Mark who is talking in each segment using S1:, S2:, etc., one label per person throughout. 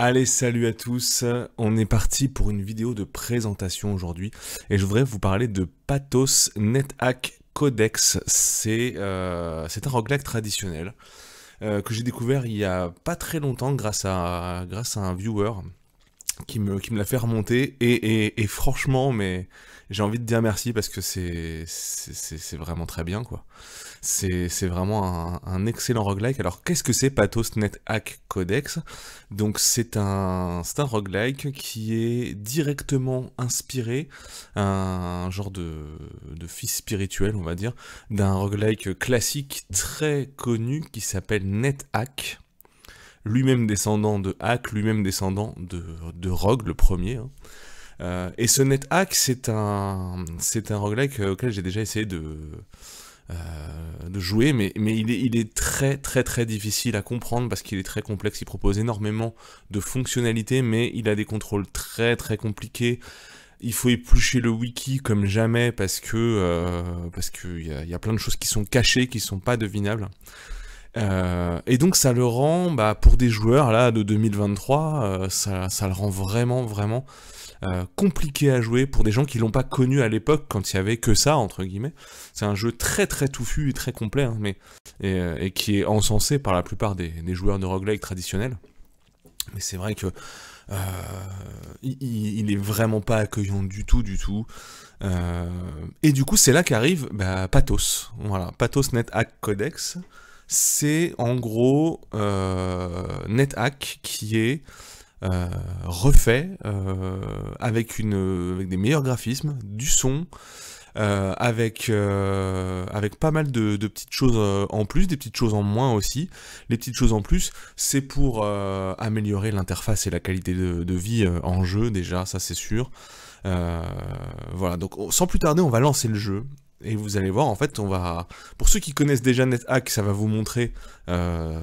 S1: Allez, salut à tous. On est parti pour une vidéo de présentation aujourd'hui et je voudrais vous parler de Pathos NetHack Codex. C'est euh, un roguelike traditionnel euh, que j'ai découvert il n'y a pas très longtemps grâce à, grâce à un viewer qui me, qui me l'a fait remonter et, et franchement, mais j'ai envie de dire merci parce que c'est vraiment très bien quoi. C'est vraiment un, excellent roguelike. Alors qu'est-ce que c'est Pathos NetHack Codex Donc c'est un, un roguelike qui est directement inspiré, un genre de, fils spirituel on va dire, d'un roguelike classique très connu qui s'appelle NetHack lui-même descendant de Hack, lui-même descendant de, Rogue, le premier. Hein. Euh, et ce NetHack, c'est un, c'est un roguelike auquel j'ai déjà essayé de, euh, de jouer, mais, mais il, est, très très très difficile à comprendre parce qu'il est très complexe, il propose énormément de fonctionnalités, mais il a des contrôles très très compliqués. Il faut éplucher le wiki comme jamais parce que euh, parce qu'il y a, y a plein de choses qui sont cachées, qui sont pas devinables. Euh, et donc ça le rend, bah, pour des joueurs là de 2023, ça, ça, le rend vraiment vraiment euh, compliqué à jouer pour des gens qui l'ont pas connu à l'époque quand il y avait que ça entre guillemets. C'est un jeu très très touffu et très complet, hein, mais euh, et, qui est encensé par la plupart des, joueurs de roguelike traditionnels. Mais c'est vrai que euh, il, est vraiment pas accueillant du tout, du tout. et du coup, c'est là qu'arrive bah, Pathos. Voilà, Pathos NetHack Codex. C'est en gros net NetHack qui est euh, refait euh, avec, une, des meilleurs graphismes, du son, euh, avec, avec pas mal de, petites choses en plus, des petites choses en moins aussi. Les petites choses en plus, c'est pour améliorer l'interface et la qualité de, vie en jeu déjà, ça c'est sûr. voilà, donc sans plus tarder, on va lancer le jeu et vous allez voir, en fait, on va... Pour ceux qui connaissent déjà NetHack, ça va vous montrer euh,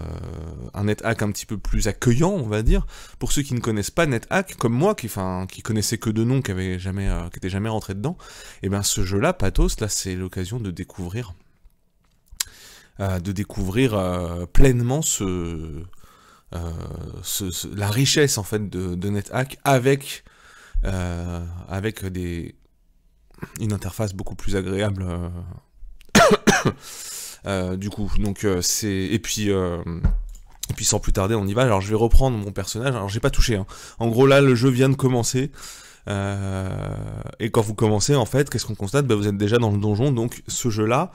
S1: un NetHack un petit peu plus accueillant, on va dire. Pour ceux qui ne connaissent pas NetHack, comme moi, qui, enfin, qui connaissait que de noms qui n'étaient jamais, euh, jamais rentré dedans, et eh bien ce jeu-là, Pathos, là, c'est l'occasion de découvrir... Euh, de découvrir pleinement ce, la richesse, en fait, de, de NetHack avec... avec des une interface beaucoup plus agréable. Euh, euh, du coup, donc euh, c'est et puis puis sans plus tarder, on y va. Alors je vais reprendre mon personnage. Alors j'ai pas touché. Hein. En gros là, le jeu vient de commencer. et quand vous commencez, en fait, qu'est-ce qu'on constate bah, Vous êtes déjà dans le donjon, donc ce jeu-là,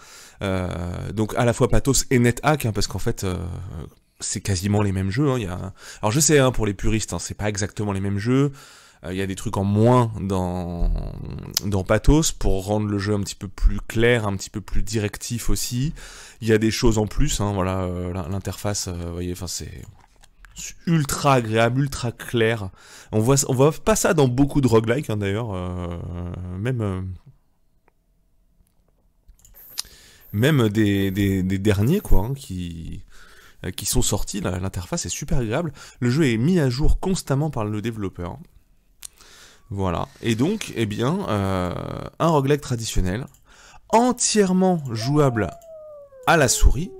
S1: donc à la fois Pathos et net hack, hein, parce qu'en fait, c'est quasiment les mêmes jeux. Hein. y Alors je sais, pour les puristes, c'est pas exactement les mêmes jeux. Euh, il y a des trucs en moins dans, dans Pathos pour rendre le jeu un petit peu plus clair, un petit peu plus directif aussi. Il y a des choses en plus, hein, voilà, euh, l'interface, euh, voyez, c'est ultra agréable, ultra clair. On voit, on voit pas ça dans beaucoup de roguelikes hein, d'ailleurs, même même des, derniers quoi, hein, qui, qui sont sortis, l'interface est super agréable. Le jeu est mis à jour constamment par le développeur. Voilà. Et donc, eh bien, euh, un roguelike traditionnel, entièrement jouable à la souris.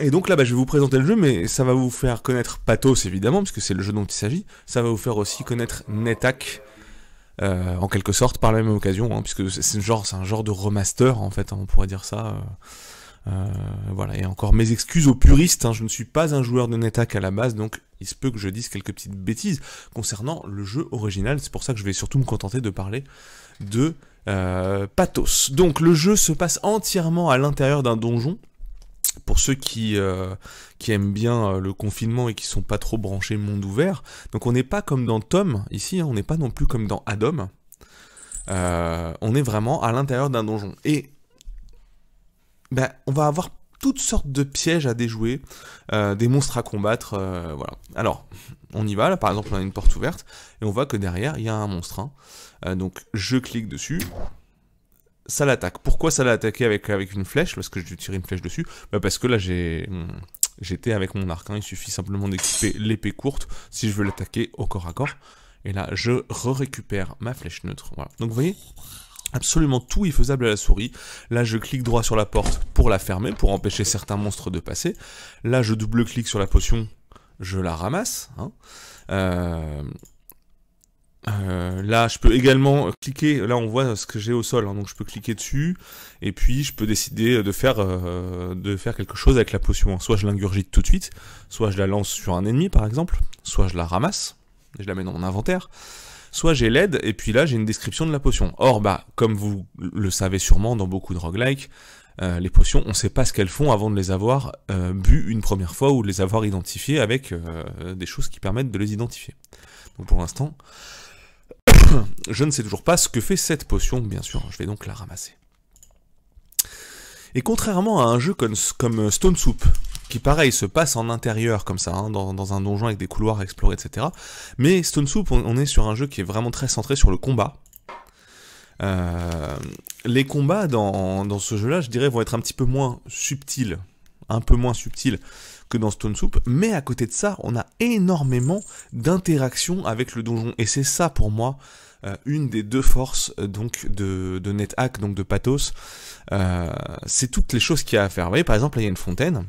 S1: Et donc là, bah, je vais vous présenter le jeu, mais ça va vous faire connaître Pathos, évidemment, puisque c'est le jeu dont il s'agit. Ça va vous faire aussi connaître NetHack, euh, en quelque sorte, par la même occasion, hein, puisque c'est un genre de remaster, en fait, hein, on pourrait dire ça. Euh. Euh, voilà, et encore mes excuses aux puristes, hein. je ne suis pas un joueur de NetHack à la base, donc il se peut que je dise quelques petites bêtises concernant le jeu original, c'est pour ça que je vais surtout me contenter de parler de euh, Pathos. Donc le jeu se passe entièrement à l'intérieur d'un donjon, pour ceux qui, euh, aiment bien le confinement et qui sont pas trop branchés monde ouvert, donc on n'est pas comme dans Tom, ici, hein. on n'est pas non plus comme dans Adam, on est vraiment à l'intérieur d'un donjon, et ben, on va avoir toutes sortes de pièges à déjouer, euh, des monstres à combattre, euh, voilà. Alors, on y va, là par exemple on a une porte ouverte, et on voit que derrière il y a un monstre. Hein. Euh, donc je clique dessus, ça l'attaque. Pourquoi ça l'a attaqué avec, avec une flèche Parce que je tirer une flèche dessus ben, Parce que là j'ai... Hmm, j'étais avec mon arc, hein. il suffit simplement d'équiper l'épée courte si je veux l'attaquer au corps à corps. Et là, je re récupère ma flèche neutre. Voilà. Donc vous voyez, Absolument tout est faisable à la souris. Là, je clique droit sur la porte pour la fermer, pour empêcher certains monstres de passer. Là, je double-clique sur la potion, je la ramasse. Hein. Euh, euh, là, je peux également cliquer. Là, on voit ce que j'ai au sol, hein, donc je peux cliquer dessus. Et puis, je peux décider de faire euh, de faire quelque chose avec la potion. Hein. Soit je l'ingurgite tout de suite, soit je la lance sur un ennemi, par exemple, soit je la ramasse et je la mets dans mon inventaire soit j'ai l'aide, et puis là j'ai une description de la potion. Or, bah, comme vous le savez sûrement dans beaucoup de roguelikes, euh, les potions, on ne sait pas ce qu'elles font avant de les avoir euh, bu une première fois ou de les avoir identifiées avec euh, des choses qui permettent de les identifier. Donc pour l'instant, je ne sais toujours pas ce que fait cette potion, bien sûr, je vais donc la ramasser. Et contrairement à un jeu comme Stone Soup, qui pareil se passe en intérieur comme ça, hein, dans, un donjon avec des couloirs à explorer, etc. Mais Stone Soup, on, est sur un jeu qui est vraiment très centré sur le combat. Euh, les combats dans, ce jeu-là, je dirais, vont être un petit peu moins subtils, un peu moins subtils que dans Stone Soup, mais à côté de ça, on a énormément d'interactions avec le donjon, et c'est ça pour moi euh, une des deux forces euh, donc de, de, NetHack, donc de Pathos, c'est toutes les choses qu'il y a à faire. Vous voyez, par exemple, là, il y a une fontaine,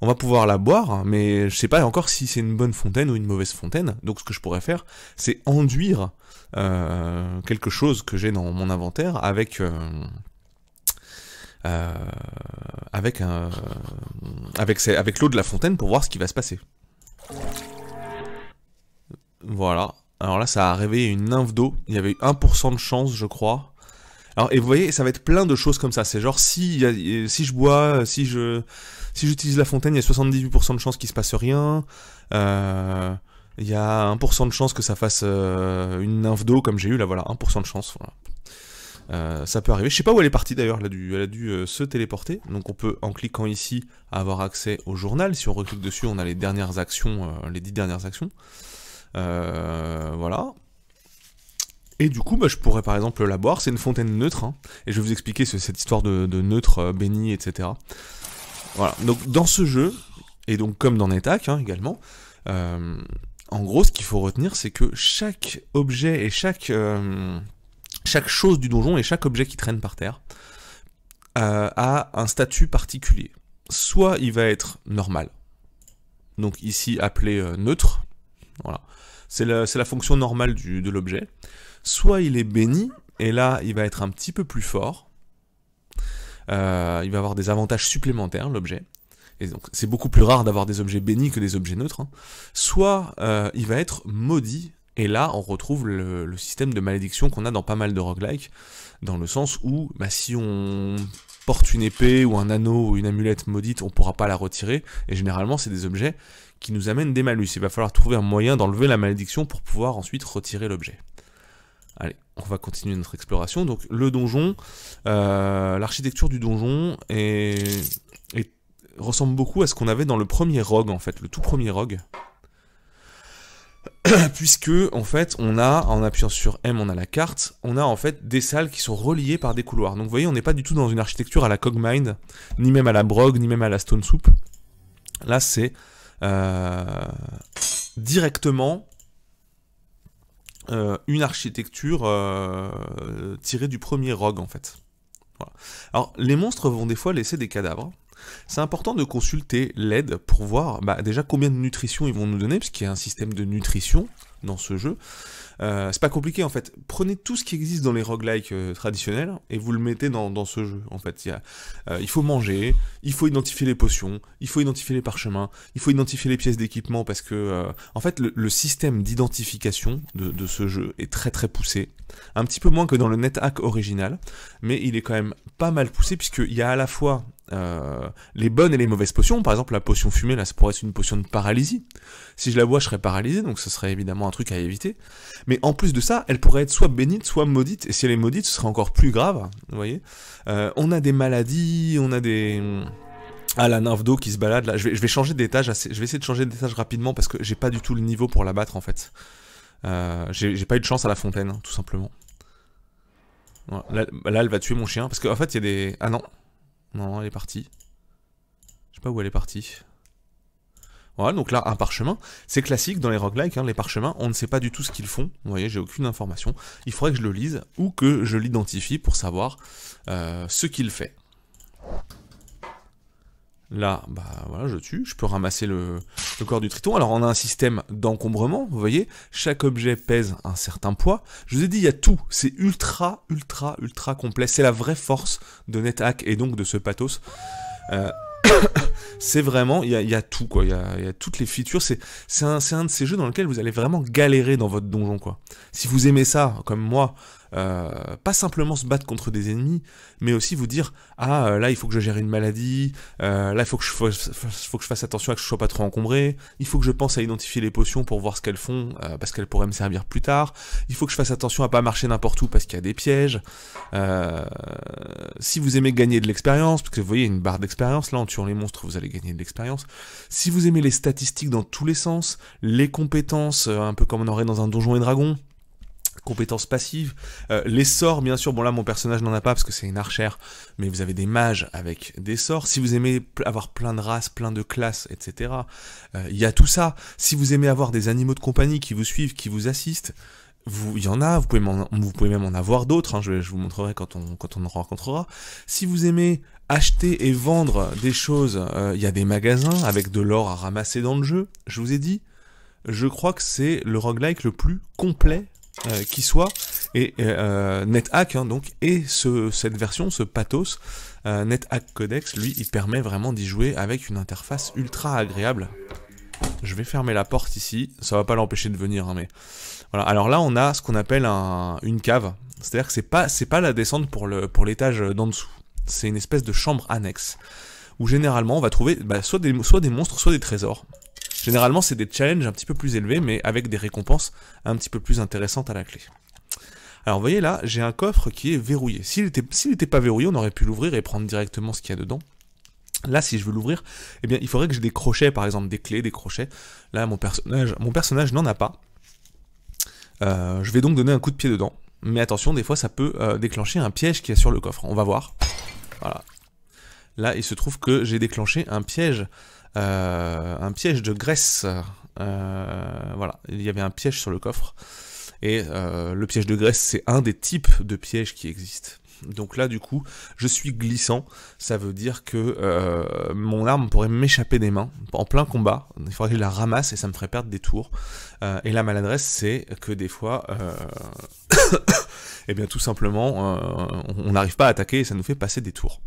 S1: on va pouvoir la boire, hein, mais je sais pas encore si c'est une bonne fontaine ou une mauvaise fontaine. Donc ce que je pourrais faire, c'est enduire euh, quelque chose que j'ai dans mon inventaire avec euh, euh, avec un avec avec l'eau de la fontaine pour voir ce qui va se passer. Voilà. Alors là, ça a réveillé une nymphe d'eau. Il y avait 1% de chance, je crois. Alors, et vous voyez, ça va être plein de choses comme ça. C'est genre, si, si je bois, si je, si j'utilise la fontaine, il y a 78% de chances qu'il se passe rien. Euh, il y a 1% de chance que ça fasse euh, une nymphe d'eau comme j'ai eu là, voilà, 1% de chance. Euh, ça peut arriver. Je sais pas où elle est partie d'ailleurs, elle a dû, se téléporter. Donc on peut, en cliquant ici, avoir accès au journal. Si on reclique dessus, on a les dernières actions, les 10 dernières actions. voilà. Et du coup, bah, je pourrais par exemple la boire. C'est une fontaine neutre. Hein. et je vais vous expliquer cette histoire de, de neutre, béni, etc. Voilà, donc dans ce jeu, et donc comme dans Netac hein, également, euh, en gros ce qu'il faut retenir c'est que chaque objet et chaque, euh, chaque chose du donjon et chaque objet qui traîne par terre euh, a un statut particulier. Soit il va être normal, donc ici appelé neutre, voilà. c'est la, la, fonction normale de l'objet, soit il est béni, et là il va être un petit peu plus fort, euh, il va avoir des avantages supplémentaires, l'objet. Et donc c'est beaucoup plus rare d'avoir des objets bénis que des objets neutres. Hein. Soit euh, il va être maudit, et là on retrouve le, système de malédiction qu'on a dans pas mal de roguelike, dans le sens où bah, si on porte une épée ou un anneau ou une amulette maudite, on ne pourra pas la retirer, et généralement c'est des objets qui nous amènent des malus. Il va falloir trouver un moyen d'enlever la malédiction pour pouvoir ensuite retirer l'objet. Allez, on va continuer notre exploration. Donc le donjon, euh, l'architecture du donjon ressemble beaucoup à ce qu'on avait dans le premier Rogue en fait, le tout premier Rogue. Puisque en fait on a, en appuyant sur M on a la carte, on a en fait des salles qui sont reliées par des couloirs. Donc vous voyez on n'est pas du tout dans une architecture à la Cogmind, ni même à la Brog, ni même à la Stone Soup. Là c'est euh, directement euh, une architecture euh, tirée du premier Rogue en fait. Alors les monstres vont des fois laisser des cadavres. C'est important de consulter l'aide pour voir bah, déjà combien de nutrition ils vont nous donner, puisqu'il y a un système de nutrition dans ce jeu. Euh, c'est pas compliqué en fait. Prenez tout ce qui existe dans les roguelikes euh, traditionnels et vous le mettez dans, ce jeu en fait. Euh, il, faut manger, il faut identifier les potions, il faut identifier les parchemins, il faut identifier les pièces d'équipement parce que en fait le, système d'identification de, de, ce jeu est très très poussé. Un petit peu moins que dans le NetHack original, mais il est quand même pas mal poussé puisqu'il y a à la fois euh, les bonnes et les mauvaises potions. Par exemple, la potion fumée, là, ça pourrait être une potion de paralysie. Si je la vois, je serais paralysé, donc ce serait évidemment un truc à éviter. Mais en plus de ça, elle pourrait être soit bénite, soit maudite. Et si elle est maudite, ce serait encore plus grave. Vous voyez euh, On a des maladies, on a des... Ah, la nymphe d'eau qui se balade là. Je vais, changer d'étage, je vais essayer de changer d'étage rapidement parce que j'ai pas du tout le niveau pour la battre en fait. Euh, j'ai pas eu de chance à la fontaine, hein, tout simplement. Là, elle va tuer mon chien parce qu'en fait, il y a des. Ah non, non, elle est partie. Je sais pas où elle est partie. Voilà, donc là, un parchemin. C'est classique dans les roguelikes, hein, les parchemins, on ne sait pas du tout ce qu'ils font. Vous voyez, j'ai aucune information. Il faudrait que je le lise ou que je l'identifie pour savoir euh, ce qu'il fait. Là, bah voilà, je tue, je peux ramasser le, le, corps du triton. Alors on a un système d'encombrement, vous voyez, chaque objet pèse un certain poids. Je vous ai dit, il y a tout, c'est ultra, ultra, ultra complet. C'est la vraie force de NetHack et donc de ce pathos. Euh, c'est vraiment, il y, y a, tout quoi, il y, y a, toutes les features, c'est un, un de ces jeux dans lesquels vous allez vraiment galérer dans votre donjon quoi. Si vous aimez ça, comme moi, euh, pas simplement se battre contre des ennemis, mais aussi vous dire ah euh, là il faut que je gère une maladie, euh, là il faut que, je fasse, attention à que je ne sois pas trop encombré, il faut que je pense à identifier les potions pour voir ce qu'elles font parce qu'elles pourraient me servir plus tard, il faut que je fasse attention à pas marcher n'importe où parce qu'il y a des pièges. si vous aimez gagner de l'expérience, parce que vous voyez une barre d'expérience là en tuant les monstres vous allez gagner de l'expérience. Si vous aimez les statistiques dans tous les sens, les compétences un peu comme on aurait dans un donjon et dragon, compétences passives. Euh, les sorts, bien sûr, bon là mon personnage n'en a pas parce que c'est une archère, mais vous avez des mages avec des sorts. Si vous aimez avoir plein de races, plein de classes, etc., euh, il y a tout ça. Si vous aimez avoir des animaux de compagnie qui vous suivent, qui vous assistent, il y en a, vous pouvez, vous pouvez même en avoir d'autres, hein, je, je, vous montrerai quand on, quand on en rencontrera. Si vous aimez acheter et vendre des choses, euh, il y a des magasins avec de l'or à ramasser dans le jeu, je vous ai dit, je crois que c'est le roguelike le plus complet euh, qui soit. Et euh, NetHack, hein, donc, et cette version, ce pathos, euh, NetHack Codex, lui, il permet vraiment d'y jouer avec une interface ultra agréable. Je vais fermer la porte ici, ça va pas l'empêcher de venir, hein, mais... Voilà, alors là, on a ce qu'on appelle une cave. C'est-à-dire que c'est pas, pas la descente pour l'étage pour d'en dessous. C'est une espèce de chambre annexe, où généralement, on va trouver bah, soit des monstres, soit des trésors. Généralement, c'est des challenges un petit peu plus élevés, mais avec des récompenses un petit peu plus intéressantes à la clé. Alors, vous voyez là, j'ai un coffre qui est verrouillé. S'il n'était pas verrouillé, on aurait pu l'ouvrir et prendre directement ce qu'il y a dedans. Là, si je veux l'ouvrir, eh bien, il faudrait que j'ai des crochets, par exemple, des clés, des crochets. Là, mon personnage, mon personnage n'en a pas. Euh, je vais donc donner un coup de pied dedans. Mais attention, des fois, ça peut euh, déclencher un piège qui est sur le coffre. On va voir. Voilà. Là, il se trouve que j'ai déclenché un piège euh, un piège de graisse. Euh, voilà, il y avait un piège sur le coffre. Et euh, le piège de graisse, c'est un des types de pièges qui existent. Donc là, du coup, je suis glissant. Ça veut dire que mon arme pourrait m'échapper des mains en plein combat. Il faudrait que je la ramasse et ça me ferait perdre des tours. et la maladresse, c'est que des fois, eh bien, tout simplement, on n'arrive pas à attaquer et ça nous fait passer des tours.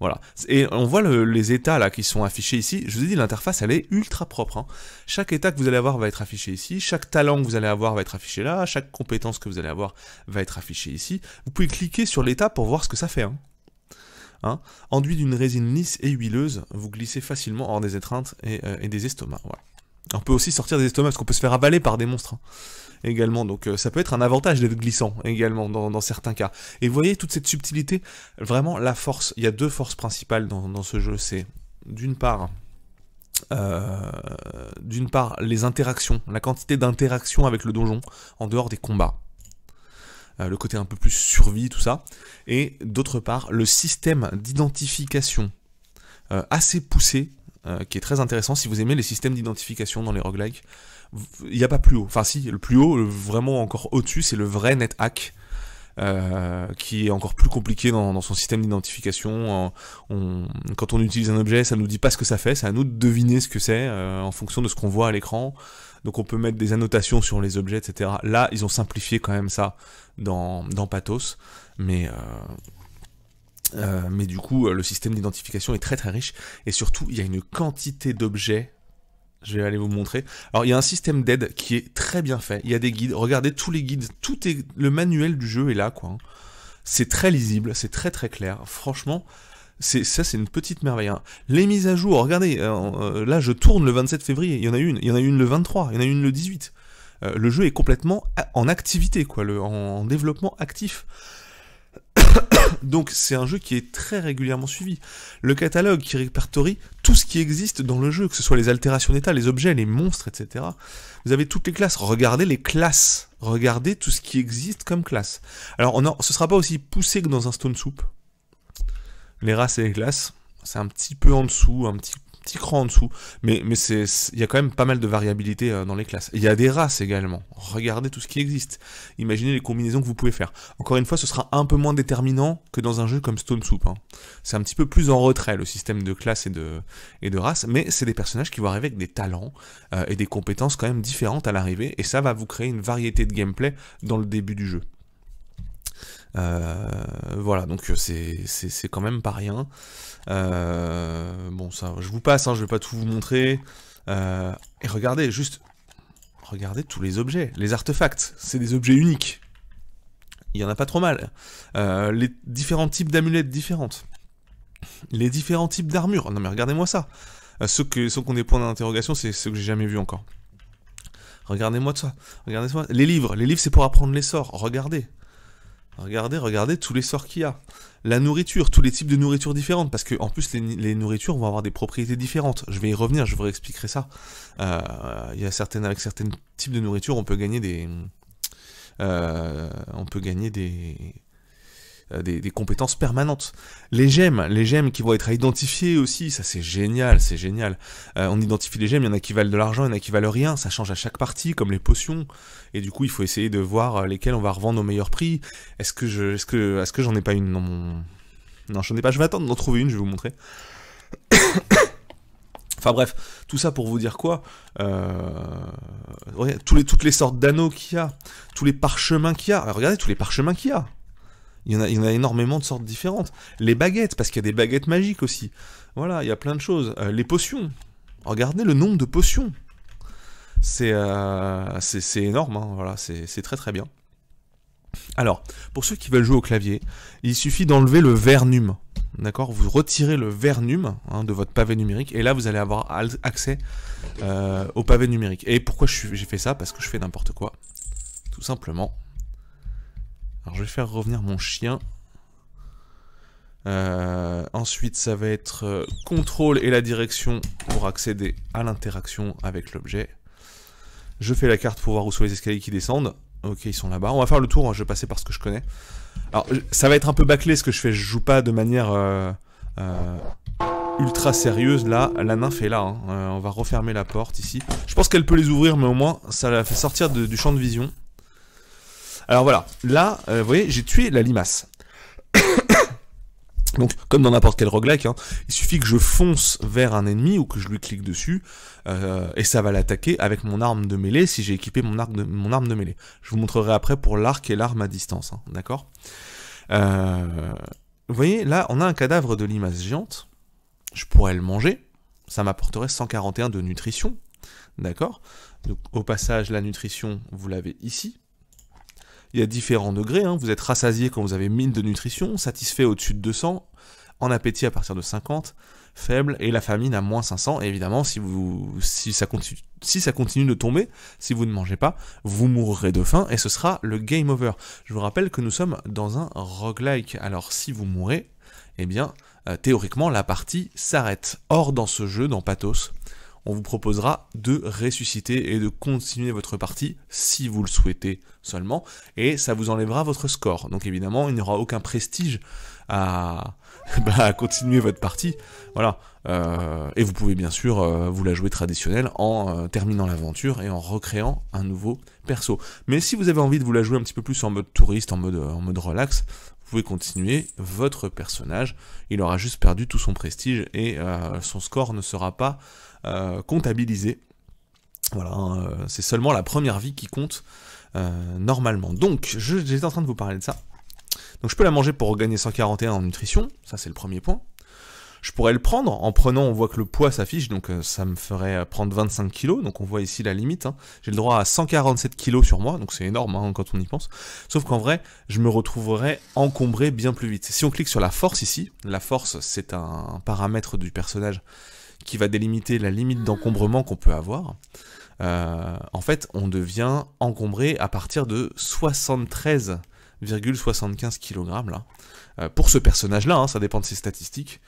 S1: Voilà. Et on voit les états là qui sont affichés ici. Je vous ai dit, l'interface, elle est ultra propre. Hein. Chaque état que vous allez avoir va être affiché ici. Chaque talent que vous allez avoir va être affiché là. Chaque compétence que vous allez avoir va être affichée ici. Vous pouvez cliquer sur l'état pour voir ce que ça fait. Hein. Hein? Enduit d'une résine lisse et huileuse, vous glissez facilement hors des étreintes et, euh, des estomacs. On peut aussi sortir des estomacs parce qu'on peut se faire avaler par des monstres également. Donc euh, ça peut être un avantage d'être glissant également dans, certains cas. Et vous voyez toute cette subtilité, vraiment la force. Il y a deux forces principales dans, ce jeu, c'est d'une part euh, d'une part les interactions, la quantité d'interactions avec le donjon en dehors des combats. Euh, le côté un peu plus survie, tout ça. Et d'autre part, le système d'identification assez poussé, qui est très intéressant si vous aimez les systèmes d'identification dans les roguelikes il n'y a pas plus haut. Enfin si, le plus haut, vraiment encore au-dessus, c'est le vrai NetHack. hack. Euh, qui est encore plus compliqué dans, son système d'identification. Quand on utilise un objet, ça ne nous dit pas ce que ça fait, c'est à nous de deviner ce que c'est euh, en fonction de ce qu'on voit à l'écran. Donc on peut mettre des annotations sur les objets, etc. Là, ils ont simplifié quand même ça dans, Pathos, mais... Euh, mais du coup, le système d'identification est très très riche et surtout, il y a une quantité d'objets je vais aller vous montrer. Alors, il y a un système d'aide qui est très bien fait. Il y a des guides. Regardez tous les guides. Tout est le manuel du jeu est là, quoi. Hein. C'est très lisible, c'est très très clair. Franchement, c'est ça, c'est une petite merveille. Hein. Les mises à jour. Regardez, euh, euh, là, je tourne le 27 février. Il y en a une. Il y en a une le 23. Il y en a une le 18. Euh, le jeu est complètement en activité, quoi, en développement actif. Donc c'est un jeu qui est très régulièrement suivi. Le catalogue qui répertorie tout ce qui existe dans le jeu, que ce soit les altérations d'état, les objets, les monstres, etc. Vous avez toutes les classes. Regardez les classes. Regardez tout ce qui existe comme classe. Alors on ne ce sera pas aussi poussé que dans un Stone Soup. Les races et les classes, c'est un petit peu en dessous, un petit en dessous. Mais, c'est, il y a quand même pas mal de variabilité euh, dans les classes. Il y a des races également. Regardez tout ce qui existe. Imaginez les combinaisons que vous pouvez faire. Encore une fois, ce sera un peu moins déterminant que dans un jeu comme Stone Soup. Hein. C'est un petit peu plus en retrait le système de classe et de, et de race, mais c'est des personnages qui vont arriver avec des talents euh, et des compétences quand même différentes à l'arrivée, et ça va vous créer une variété de gameplay dans le début du jeu. Euh, voilà, donc c'est quand même pas rien. Euh, bon, ça, je vous passe, hein, je vais pas tout vous montrer. Euh, et regardez, juste, regardez tous les objets, les artefacts, c'est des objets uniques. Il y en a pas trop mal. Euh, les différents types d'amulettes différentes. Les différents types d'armures. Non mais regardez-moi ça. ceux qui sont qu'on est point d'interrogation, c'est ceux que j'ai jamais vu encore. Regardez-moi ça. Regardez-moi. Les livres. Les livres, c'est pour apprendre les sorts. Regardez. Regardez, regardez tous les sorts qu'il y a. La nourriture, tous les types de nourriture différentes, parce que en plus les, nourritures vont avoir des propriétés différentes. Je vais y revenir, je vous réexpliquerai ça. Euh, il y a certaines, avec certains types de nourriture, on peut gagner des, euh, on peut gagner des, euh, des, compétences permanentes. Les gemmes, les gemmes qui vont être identifiées aussi, ça c'est génial, c'est génial. Euh, on identifie les gemmes, il y en a qui valent de l'argent, il y en a qui valent rien, ça change à chaque partie, comme les potions. Et du coup, il faut essayer de voir euh, lesquelles on va revendre au meilleur prix. Est-ce que je, est-ce que, est-ce que j'en ai pas une dans mon... Non, j'en ai pas, je vais attendre d'en trouver une, je vais vous montrer. Enfin bref, tout ça pour vous dire quoi tous les, Toutes les sortes d'anneaux qu'il y a, tous les parchemins qu'il y a. regardez tous les parchemins qu'il y a. Il y, en a, énormément de sortes différentes. Les baguettes, parce qu'il y a des baguettes magiques aussi. Voilà, il y a plein de choses. Euh, les potions. Regardez le nombre de potions. C'est euh, énorme, hein. voilà, c'est très très bien. Alors, pour ceux qui veulent jouer au clavier, il suffit d'enlever le vernum. D'accord Vous retirez le vernum hein, de votre pavé numérique et là vous allez avoir accès euh, au pavé numérique. Et pourquoi j'ai fait ça Parce que je fais n'importe quoi. Tout simplement. Alors je vais faire revenir mon chien. Euh, ensuite, ça va être euh, contrôle et la direction pour accéder à l'interaction avec l'objet. Je fais la carte pour voir où sont les escaliers qui descendent. Ok, ils sont là-bas. On va faire le tour, hein, je vais passer par ce que je connais. Alors, ça va être un peu bâclé ce que je fais. Je joue pas de manière euh, ultra sérieuse. Là, la nymphe est là. Hein. on va refermer la porte ici. Je pense qu'elle peut les ouvrir, mais au moins, ça la fait sortir du champ de vision. Alors voilà, là, euh, vous voyez, j'ai tué la limace. Donc, comme dans n'importe quel roguelike, hein, il suffit que je fonce vers un ennemi ou que je lui clique dessus, euh, et ça va l'attaquer avec mon arme de mêlée si j'ai équipé mon, arme de mêlée. Je vous montrerai après pour l'arc et l'arme à distance, hein, d'accord euh, Vous voyez, là, on a un cadavre de limace géante. Je pourrais le manger, ça m'apporterait 141 de nutrition, d'accord Donc, au passage, la nutrition, vous l'avez ici, il y a différents degrés, hein. vous êtes rassasié quand vous avez mine de nutrition, satisfait au-dessus de 200, en appétit à partir de 50, faible, et la famine à moins 500. évidemment, si, vous, si, ça continue, si ça continue de tomber, si vous ne mangez pas, vous mourrez de faim, et ce sera le game over. Je vous rappelle que nous sommes dans un roguelike, alors si vous mourrez, eh bien, euh, théoriquement, la partie s'arrête. Or, dans ce jeu, dans Pathos, on vous proposera de ressusciter et de continuer votre partie si vous le souhaitez seulement, et ça vous enlèvera votre score. Donc évidemment, il n'y aura aucun prestige à, bah, continuer votre partie. Voilà. Euh, et vous pouvez bien sûr euh, vous la jouer traditionnelle en euh, terminant l'aventure et en recréant un nouveau perso. Mais si vous avez envie de vous la jouer un petit peu plus en mode touriste, en mode, en mode relax, vous pouvez continuer votre personnage. Il aura juste perdu tout son prestige et son score ne sera pas euh, comptabilisé Voilà, hein, euh, c'est seulement la première vie qui compte euh, normalement. Donc, j'étais en train de vous parler de ça. Donc je peux la manger pour gagner 141 en nutrition, ça c'est le premier point. Je pourrais le prendre, en prenant, on voit que le poids s'affiche, donc ça me ferait prendre 25 kg, donc on voit ici la limite. Hein. J'ai le droit à 147 kg sur moi, donc c'est énorme hein, quand on y pense. Sauf qu'en vrai, je me retrouverais encombré bien plus vite. Si on clique sur la force ici, la force c'est un paramètre du personnage qui va délimiter la limite d'encombrement qu'on peut avoir, euh, en fait, on devient encombré à partir de 73,75 kg là. Euh, pour ce personnage-là, hein, ça dépend de ses statistiques.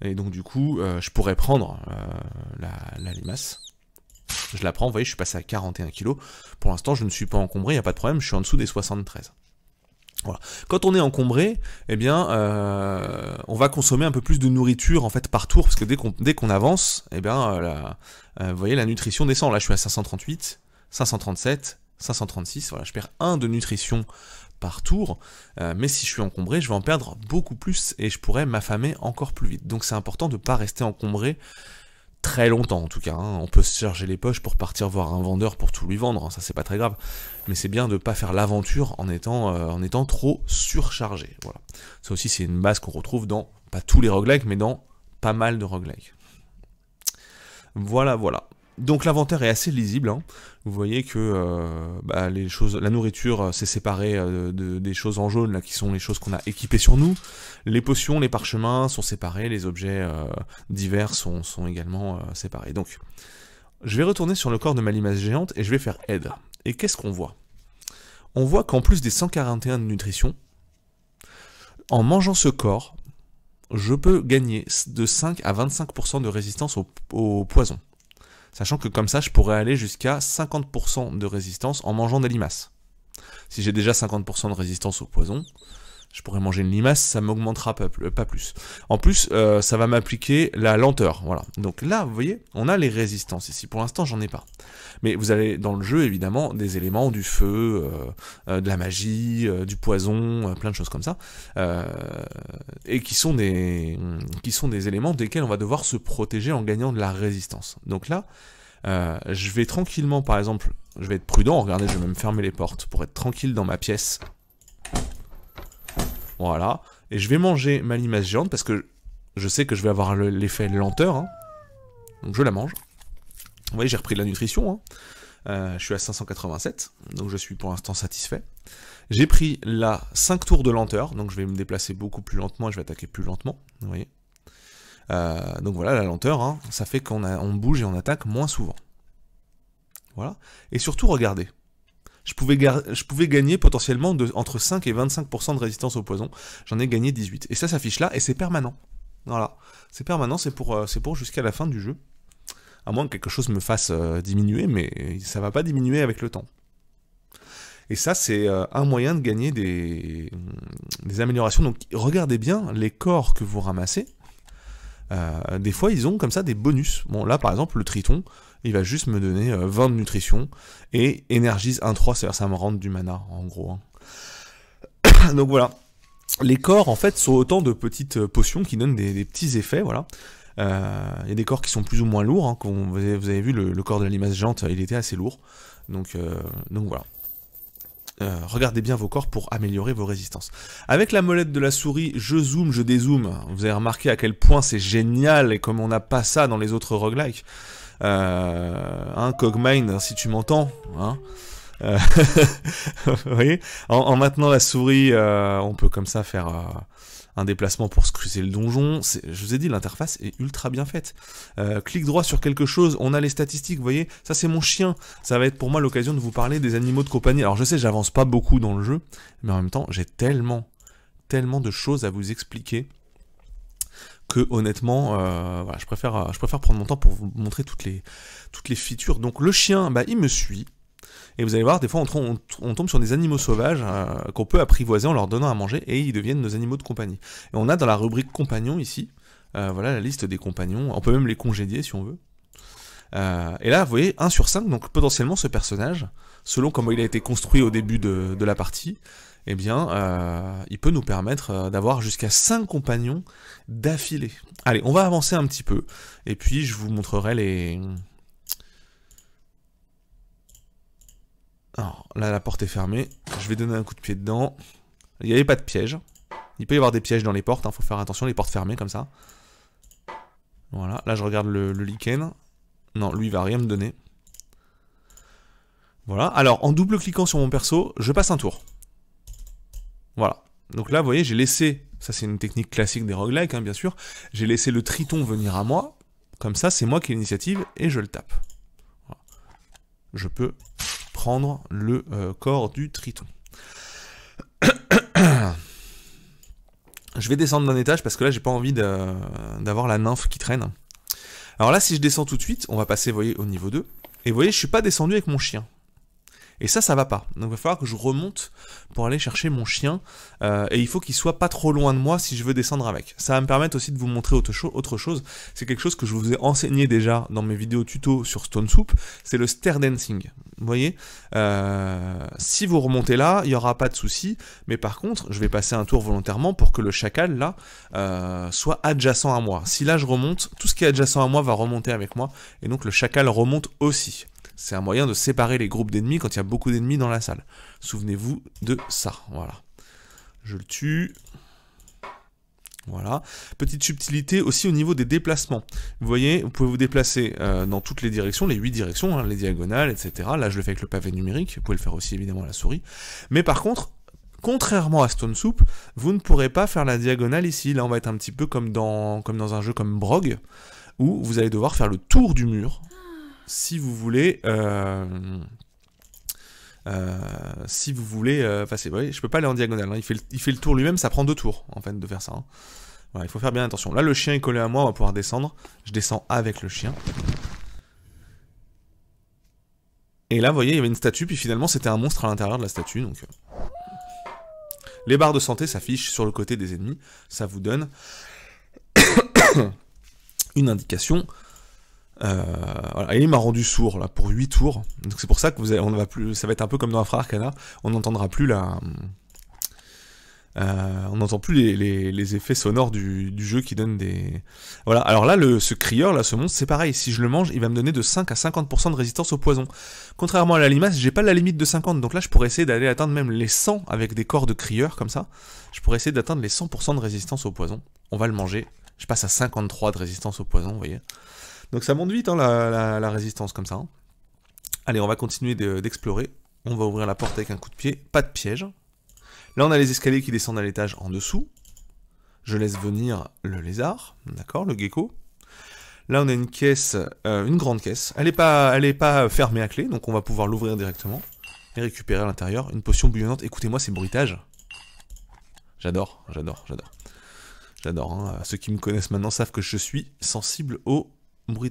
S1: Et donc du coup, euh, je pourrais prendre la, limace. Je la prends, vous voyez, je suis passé à 41 kg. Pour l'instant, je ne suis pas encombré, il n'y a pas de problème, je suis en dessous des 73. Quand on est encombré, eh bien, euh, on va consommer un peu plus de nourriture en fait par tour, parce que dès qu'on avance, eh bien, euh, la, euh, vous voyez, la nutrition descend. Là, je suis à 538, 537, 536. Voilà, je perds 1 de nutrition par tour, mais si je suis encombré, je vais en perdre beaucoup plus et je pourrais m'affamer encore plus vite. Donc, c'est important de ne pas rester encombré très longtemps en tout cas. Hein. On peut se charger les poches pour partir voir un vendeur pour tout lui vendre, hein. ça c'est pas très grave. Mais c'est bien de pas faire l'aventure en étant, euh, en étant trop surchargé. Voilà. Ça aussi c'est une base qu'on retrouve dans, pas tous les roguelikes, mais dans pas mal de roguelikes. Voilà, voilà donc l'inventaire est assez lisible. Hein. Vous voyez que euh, bah, les choses, la nourriture euh, s'est séparée euh, de, des choses en jaune là, qui sont les choses qu'on a équipées sur nous. Les potions, les parchemins sont séparés, les objets divers sont, également séparés. Donc, je vais retourner sur le corps de ma limace géante et je vais faire aide. Et qu'est-ce qu'on voit On voit qu'en plus des 141 de nutrition, en mangeant ce corps, je peux gagner de 5 à 25% de résistance au poison sachant que comme ça, je pourrais aller jusqu'à 50% de résistance en mangeant des limaces. Si j'ai déjà 50% de résistance au poison, je pourrais manger une limace, ça m'augmentera pas, plus. En plus, euh, ça va m'appliquer la lenteur, voilà. Donc là, vous voyez, on a les résistances ici. Pour l'instant, j'en ai pas. Mais vous avez dans le jeu, évidemment, des éléments du feu, euh, euh, de la magie, du poison, plein de choses comme ça, et qui sont, des, éléments desquels on va devoir se protéger en gagnant de la résistance. Donc là, je vais tranquillement, par exemple, je vais être prudent, regardez, je vais même fermer les portes pour être tranquille dans ma pièce. Voilà. Et je vais manger ma limace géante parce que je sais que je vais avoir l'effet lenteur. Hein. Donc je la mange. Vous voyez, j'ai repris de la nutrition. Hein. Euh, je suis à 587, donc je suis pour l'instant satisfait. J'ai pris la 5 tours de lenteur, donc je vais me déplacer beaucoup plus lentement et je vais attaquer plus lentement. Vous voyez euh, donc voilà, la lenteur, hein, ça fait qu'on bouge et on attaque moins souvent. Voilà. Et surtout, regardez, je pouvais, gagner potentiellement de, entre 5 et 25% de résistance au poison. J'en ai gagné 18. Et ça s'affiche là, et c'est permanent. Voilà. C'est permanent, c'est pour, euh, c'est pour jusqu'à la fin du jeu. À moins que quelque chose me fasse euh, diminuer, mais ça va pas diminuer avec le temps. Et ça, c'est euh, un moyen de gagner des, des améliorations. Donc regardez bien les corps que vous ramassez euh, des fois, ils ont comme ça des bonus. Bon, là, par exemple, le Triton, il va juste me donner 20 euh, de nutrition et énergise 1-3, c'est-à-dire ça me rend du mana, en gros. Hein. Donc voilà. Les corps, en fait, sont autant de petites euh, potions qui donnent des, petits effets, voilà. Il y a des corps qui sont plus ou moins lourds. Hein, vous, avez, vu, le, corps de la limace il était assez lourd. donc voilà. Euh, regardez bien vos corps pour améliorer vos résistances. Avec la molette de la souris, je zoome, je dézoome. Vous avez remarqué à quel point c'est génial et comme on n'a pas ça dans les autres roguelikes. Euh, hein, Cogmine, si tu m'entends, hein. euh, vous voyez en, maintenant la souris, euh, on peut comme ça faire un déplacement pour scruter le donjon. Je vous ai dit, l'interface est ultra bien faite. Euh, clic droit sur quelque chose, on a les statistiques, vous voyez, ça c'est mon chien. Ça va être pour moi l'occasion de vous parler des animaux de compagnie. Alors je sais, j'avance pas beaucoup dans le jeu, mais en même temps, j'ai tellement, tellement de choses à vous expliquer que honnêtement, euh, je, préfère, je préfère prendre mon temps pour vous montrer toutes les, toutes les features. Donc le chien, bah, il me suit, et vous allez voir, des fois, on, tombe, sur des animaux sauvages euh, qu'on peut apprivoiser en leur donnant à manger et ils deviennent nos animaux de compagnie. Et on a dans la rubrique compagnons ici, euh, voilà la liste des compagnons. On peut même les congédier si on veut. Euh, et là, vous voyez, 1 sur 5, donc potentiellement ce personnage, selon comment il a été construit au début de, la partie, eh bien, il peut nous permettre d'avoir jusqu'à 5 compagnons d'affilée. Allez, on va avancer un petit peu, et puis je vous montrerai les, Alors là, la porte est fermée. Je vais donner un coup de pied dedans. Il n'y avait pas de piège. Il peut y avoir des pièges dans les portes. Il hein. faut faire attention, les portes fermées comme ça. Voilà, là je regarde le, lichen. Non, lui il va rien me donner. Voilà, alors en double-cliquant sur mon perso, je passe un tour. Voilà. Donc là, vous voyez, j'ai laissé, ça c'est une technique classique des roguelikes, hein, bien sûr, j'ai laissé le triton venir à moi, comme ça c'est moi qui ai l'initiative, et je le tape. Je peux prendre le euh, corps du triton. je vais descendre d'un étage parce que là j'ai pas envie d'avoir la nymphe qui traîne. Alors là si je descends tout de suite, on va passer voyez, au niveau 2. Et vous voyez, je suis pas descendu avec mon chien. Et ça, ça va pas. Donc il va falloir que je remonte pour aller chercher mon chien. Euh, et il faut qu'il soit pas trop loin de moi si je veux descendre avec. Ça va me permettre aussi de vous montrer autre, autre chose. C'est quelque chose que je vous ai enseigné déjà dans mes vidéos tuto sur Stone Soup. C'est le stair dancing. Vous voyez euh, Si vous remontez là, il n'y aura pas de souci. Mais par contre, je vais passer un tour volontairement pour que le chacal, là, euh, soit adjacent à moi. Si là, je remonte, tout ce qui est adjacent à moi va remonter avec moi. Et donc le chacal remonte aussi. C'est un moyen de séparer les groupes d'ennemis quand il y a beaucoup d'ennemis dans la salle. Souvenez-vous de ça, voilà. Je le tue. Voilà. Petite subtilité aussi au niveau des déplacements. Vous voyez, vous pouvez vous déplacer euh, dans toutes les directions, les 8 directions, hein, les diagonales, etc. Là, je le fais avec le pavé numérique. Vous pouvez le faire aussi évidemment à la souris. Mais par contre, contrairement à Stone Soup, vous ne pourrez pas faire la diagonale ici. Là, on va être un petit peu comme dans, comme dans un jeu comme Brog, où vous allez devoir faire le tour du mur si vous voulez... Euh, euh, si vous voulez euh, enfin c'est Vous voyez, je peux pas aller en diagonale. Hein. Il, fait le, il, fait le, tour lui-même, ça prend deux tours en fait de faire ça. Hein. Voilà, il faut faire bien attention. Là, le chien est collé à moi, on va pouvoir descendre. Je descends avec le chien. Et là, vous voyez, il y avait une statue, puis finalement, c'était un monstre à l'intérieur de la statue. Donc, les barres de santé s'affichent sur le côté des ennemis. Ça vous donne une indication euh, il m'a rendu sourd là pour 8 tours. Donc c'est pour ça que vous on va plus, ça va être un peu comme dans frère Arcana, on n'entendra plus la, euh, on n'entend plus les, effets sonores du, jeu qui donnent des... Voilà, alors là, le, ce crieur, là, ce monstre, c'est pareil, si je le mange, il va me donner de 5 à 50% de résistance au poison. Contrairement à la limace, j'ai pas la limite de 50, donc là, je pourrais essayer d'aller atteindre même les 100 avec des corps de crieur, comme ça. Je pourrais essayer d'atteindre les 100% de résistance au poison. On va le manger. Je passe à 53 de résistance au poison, vous voyez. Donc ça monte vite hein, la, résistance comme ça. Hein. Allez, on va continuer d'explorer. on va ouvrir la porte avec un coup de pied, pas de piège. Là, on a les escaliers qui descendent à l'étage en dessous. Je laisse venir le lézard, d'accord, le gecko. Là, on a une caisse, euh, une grande caisse. Elle n'est pas, pas fermée à clé, donc on va pouvoir l'ouvrir directement et récupérer à l'intérieur une potion bouillonnante. Écoutez-moi ces bruitages. J'adore, j'adore, j'adore. J'adore. Hein. Ceux qui me connaissent maintenant savent que je suis sensible au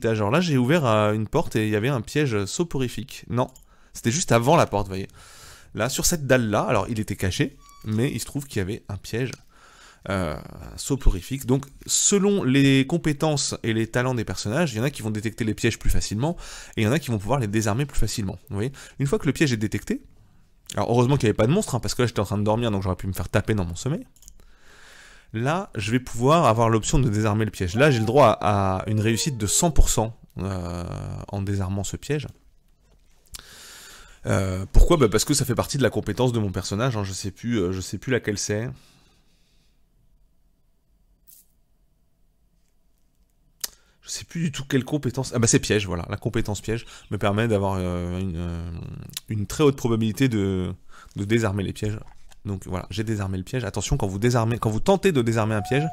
S1: alors là, j'ai ouvert une porte et il y avait un piège soporifique. Non, c'était juste avant la porte, vous voyez. Là, sur cette dalle-là, alors il était caché, mais il se trouve qu'il y avait un piège euh, soporifique. Donc, selon les compétences et les talents des personnages, il y en a qui vont détecter les pièges plus facilement, et il y en a qui vont pouvoir les désarmer plus facilement. Vous voyez Une fois que le piège est détecté, alors heureusement qu'il n'y avait pas de monstre, hein, parce que là j'étais en train de dormir, donc j'aurais pu me faire taper dans mon sommeil. Là, je vais pouvoir avoir l'option de désarmer le piège. Là, j'ai le droit à, une réussite de 100% euh, en désarmant ce piège. Euh, pourquoi bah, Parce que ça fait partie de la compétence de mon personnage, hein. je sais plus, euh, je sais plus laquelle c'est. Je sais plus du tout quelle compétence. Ah bah c'est piège, voilà. La compétence piège me permet d'avoir une, très haute probabilité de désarmer les pièges. Donc voilà, j'ai désarmé le piège. Attention, quand vous désarmez, quand vous tentez de désarmer un piège,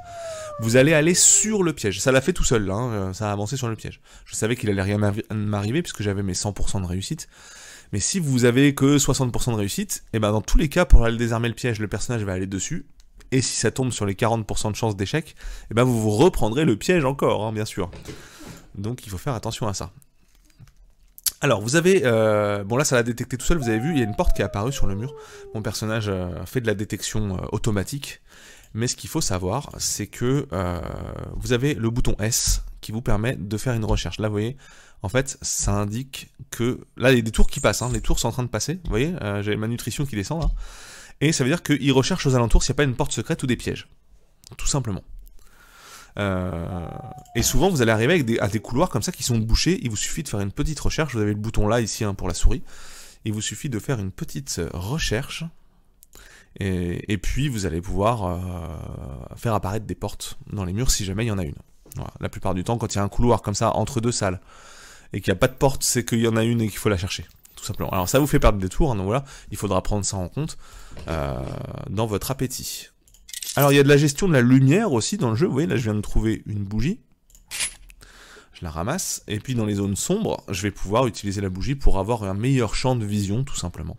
S1: vous allez aller sur le piège. Ça l'a fait tout seul, hein, euh, ça a avancé sur le piège. Je savais qu'il allait rien m'arriver puisque j'avais mes 100% de réussite. Mais si vous avez que 60% de réussite, et eh ben dans tous les cas, pour aller désarmer le piège, le personnage va aller dessus. Et si ça tombe sur les 40% de chances d'échec, et eh ben vous vous reprendrez le piège encore, hein, bien sûr. Donc il faut faire attention à ça. Alors, vous avez... Euh, bon, là, ça l'a détecté tout seul, vous avez vu, il y a une porte qui est apparue sur le mur. Mon personnage euh, fait de la détection euh, automatique. Mais ce qu'il faut savoir, c'est que euh, vous avez le bouton S qui vous permet de faire une recherche. Là, vous voyez, en fait, ça indique que... Là, il y a des tours qui passent, hein. les tours sont en train de passer. Vous voyez, j'ai ma nutrition qui descend, là. Et ça veut dire qu'il recherche aux alentours s'il n'y a pas une porte secrète ou des pièges. Tout simplement. Euh, et souvent, vous allez arriver avec à des couloirs comme ça qui sont bouchés. Il vous suffit de faire une petite recherche. Vous avez le bouton là, ici, hein, pour la souris. Il vous suffit de faire une petite euh, recherche. Et, puis, vous allez pouvoir euh, faire apparaître des portes dans les murs si jamais il y en a une. La plupart du temps, quand il y a un couloir comme ça entre deux salles et qu'il n'y a pas de porte, c'est qu'il y en a une et qu'il faut la chercher. Tout simplement. Alors, ça vous fait perdre des tours. Hein, donc voilà, il faudra prendre ça en compte dans votre appétit. Alors il y a de la gestion de la lumière aussi dans le jeu. Vous voyez là je viens de trouver une bougie. Je la ramasse. Et puis dans les zones sombres, je vais pouvoir utiliser la bougie pour avoir un meilleur champ de vision tout simplement.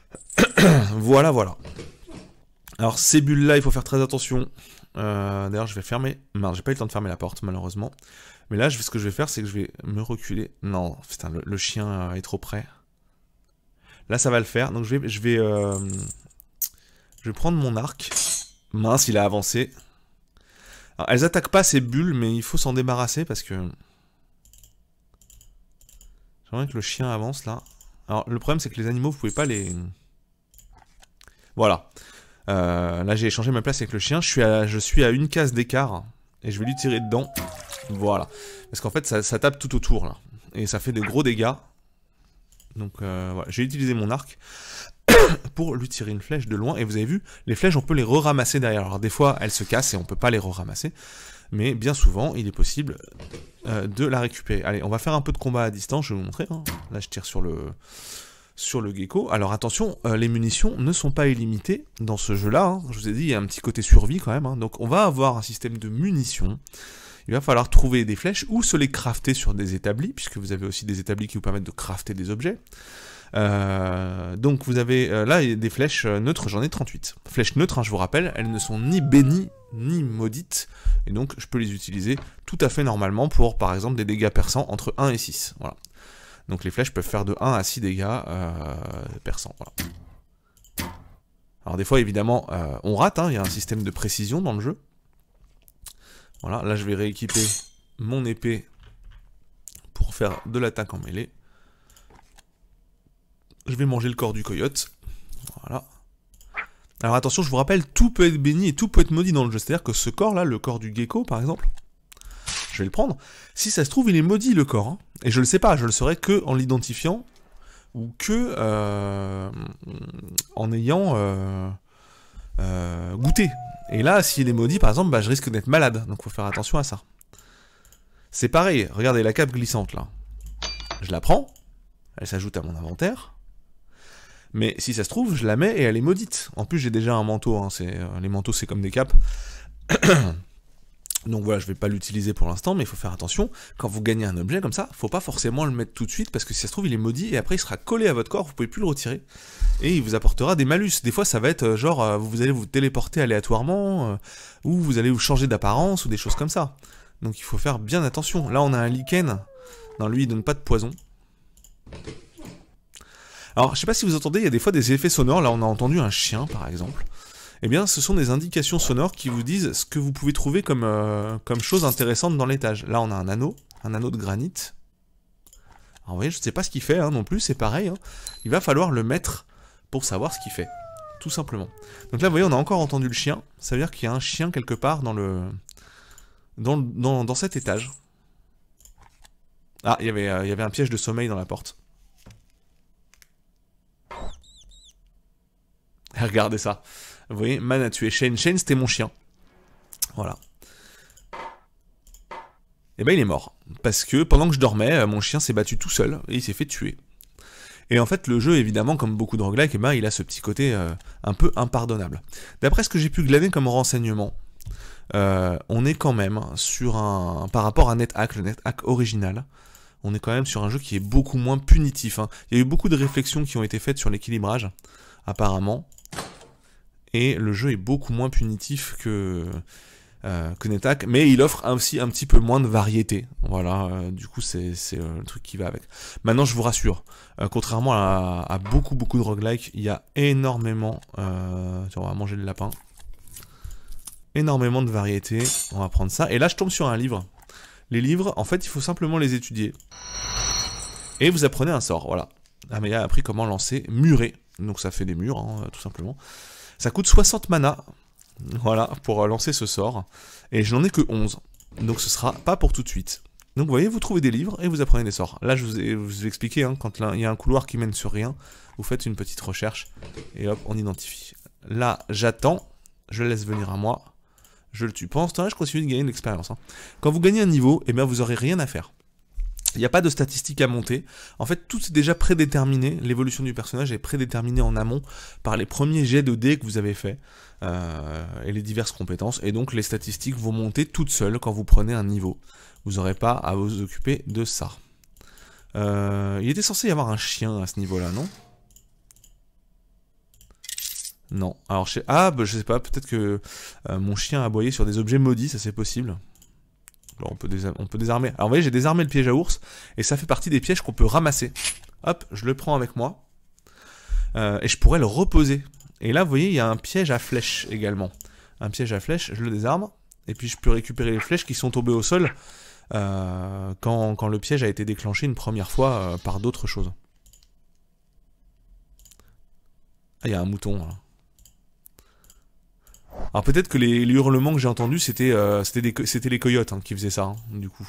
S1: voilà voilà. Alors ces bulles là il faut faire très attention. Euh, d'ailleurs je vais fermer. Non, j'ai pas eu le temps de fermer la porte malheureusement. Mais là ce que je vais faire c'est que je vais me reculer. Non putain le, chien est trop près. Là ça va le faire. Donc je vais... Je euh, je vais prendre mon arc. Mince, il a avancé. Alors, elles attaquent pas ces bulles, mais il faut s'en débarrasser parce que... J'aimerais que le chien avance, là. Alors, le problème, c'est que les animaux, vous pouvez pas les... Voilà. Euh, là, j'ai échangé ma place avec le chien. Je suis à, je suis à une case d'écart. Et je vais lui tirer dedans. Voilà. Parce qu'en fait, ça, tape tout autour, là. Et ça fait des gros dégâts. Donc, euh, voilà. J'ai utilisé mon arc. pour lui tirer une flèche de loin. Et vous avez vu, les flèches, on peut les re-ramasser derrière. Alors des fois, elles se cassent et on peut pas les re-ramasser. Mais bien souvent, il est possible euh, de la récupérer. Allez, on va faire un peu de combat à distance, je vais vous montrer. Hein. Là, je tire sur le sur le gecko. Alors attention, euh, les munitions ne sont pas illimitées dans ce jeu-là. Hein. Je vous ai dit, il y a un petit côté survie quand même. Hein. Donc on va avoir un système de munitions. Il va falloir trouver des flèches ou se les crafter sur des établis, puisque vous avez aussi des établis qui vous permettent de crafter des objets. Euh, donc vous avez euh, là des flèches euh, neutres, j'en ai 38. Flèches neutres, hein, je vous rappelle, elles ne sont ni bénies ni maudites, et donc je peux les utiliser tout à fait normalement pour par exemple des dégâts perçants entre 1 et 6. Voilà. Donc les flèches peuvent faire de 1 à 6 dégâts euh, perçants. Alors des fois évidemment on rate, hein, il y a un système de précision dans le jeu. Voilà, là je vais rééquiper mon épée pour faire de l'attaque en mêlée. Je vais manger le corps du coyote. Voilà. Alors attention, je vous rappelle, tout peut être béni et tout peut être maudit dans le jeu. C'est-à-dire que ce corps-là, le corps du gecko par exemple, je vais le prendre. Si ça se trouve, il est maudit le corps. Hein. Et je le sais pas, je le saurai que en l'identifiant ou que euh, en ayant euh, euh, goûté. Et là, s'il est maudit par exemple, bah, je risque d'être malade. Donc faut faire attention à ça. C'est pareil, regardez la cape glissante là. Je la prends, elle s'ajoute à mon inventaire. Mais si ça se trouve, je la mets et elle est maudite. En plus, j'ai déjà un manteau. Hein, euh, les manteaux, c'est comme des capes. Donc voilà, je vais pas l'utiliser pour l'instant, mais il faut faire attention. Quand vous gagnez un objet comme ça, faut pas forcément le mettre tout de suite parce que si ça se trouve, il est maudit et après il sera collé à votre corps, vous pouvez plus le retirer et il vous apportera des malus. Des fois, ça va être euh, genre euh, vous allez vous téléporter aléatoirement ou vous allez vous changer d'apparence ou des choses comme ça. Donc il faut faire bien attention. Là, on a un lichen. Non, lui, il donne pas de poison. Alors, je sais pas si vous entendez, il y a des fois des effets sonores. Là, on a entendu un chien, par exemple. Eh bien, ce sont des indications sonores qui vous disent ce que vous pouvez trouver comme, euh, comme chose intéressante dans l'étage. Là, on a un anneau, un anneau de granit. Alors, vous voyez, je ne sais pas ce qu'il fait hein, non plus, c'est pareil. Hein. Il va falloir le mettre pour savoir ce qu'il fait, tout simplement. Donc là, vous voyez, on a encore entendu le chien. Ça veut dire qu'il y a un chien quelque part dans le... Dans, dans, dans cet étage. Ah, il y, avait, euh, il y avait un piège de sommeil dans la porte. Regardez ça. Vous voyez, Man a tué Shane. Shane, c'était mon chien. Voilà. Et eh ben il est mort. Parce que pendant que je dormais, euh, mon chien s'est battu tout seul et il s'est fait tuer. Et en fait, le jeu, évidemment, comme beaucoup de roguelike, eh ben, il a ce petit côté euh, un peu impardonnable. D'après ce que j'ai pu glaner comme renseignement, euh, on est quand même sur un... Par rapport à NetHack, le NetHack original, on est quand même sur un jeu qui est beaucoup moins punitif. Hein. Il y a eu beaucoup de réflexions qui ont été faites sur l'équilibrage, apparemment et le jeu est beaucoup moins punitif que, euh, mais il offre aussi un petit peu moins de variété. Voilà, euh, du coup, c'est euh, le truc qui va avec. Maintenant, je vous rassure, euh, contrairement à, beaucoup, beaucoup de roguelike, il y a énormément. on va manger le lapin. Énormément de variété. On va prendre ça. Et là, je tombe sur un livre. Les livres, en fait, il faut simplement les étudier. Et vous apprenez un sort, voilà. Ah il a appris comment lancer murer. Donc ça fait des murs, hein, tout simplement. Ça coûte 60 mana, voilà, pour euh, lancer ce sort. Et je n'en ai que 11, donc ce sera pas pour tout de suite. Donc vous voyez, vous trouvez des livres et vous apprenez des sorts. Là, je vous ai, expliqué, hein, quand il y a un couloir qui mène sur rien, vous faites une petite recherche et hop, on identifie. Là, j'attends, je le laisse venir à moi, je le tue. Pendant ce temps-là, je continue de gagner de l'expérience. Hein. Quand vous gagnez un niveau, eh bien, vous aurez rien à faire. Il n'y a pas de statistiques à monter. En fait, tout est déjà prédéterminé. L'évolution du personnage est prédéterminée en amont par les premiers jets de dés que vous avez faits euh, et les diverses compétences. Et donc, les statistiques vont monter toutes seules quand vous prenez un niveau. Vous n'aurez pas à vous occuper de ça. Euh, il était censé y avoir un chien à ce niveau-là, non Non. Alors, chez... Ah, je bah, je sais pas. Peut-être que euh, mon chien a aboyé sur des objets maudits, ça c'est possible on peut, désarmer. Alors vous voyez, j'ai désarmé le piège à ours, et ça fait partie des pièges qu'on peut ramasser. Hop, je le prends avec moi, euh, et je pourrais le reposer. Et là, vous voyez, il y a un piège à flèche également. Un piège à flèche, je le désarme, et puis je peux récupérer les flèches qui sont tombées au sol euh, quand, le piège a été déclenché une première fois euh, par d'autres choses. Ah, il y a un mouton, là. Hein. Alors peut-être que les, hurlements que j'ai entendus, c'était euh, les coyotes hein, qui faisaient ça, hein, du coup.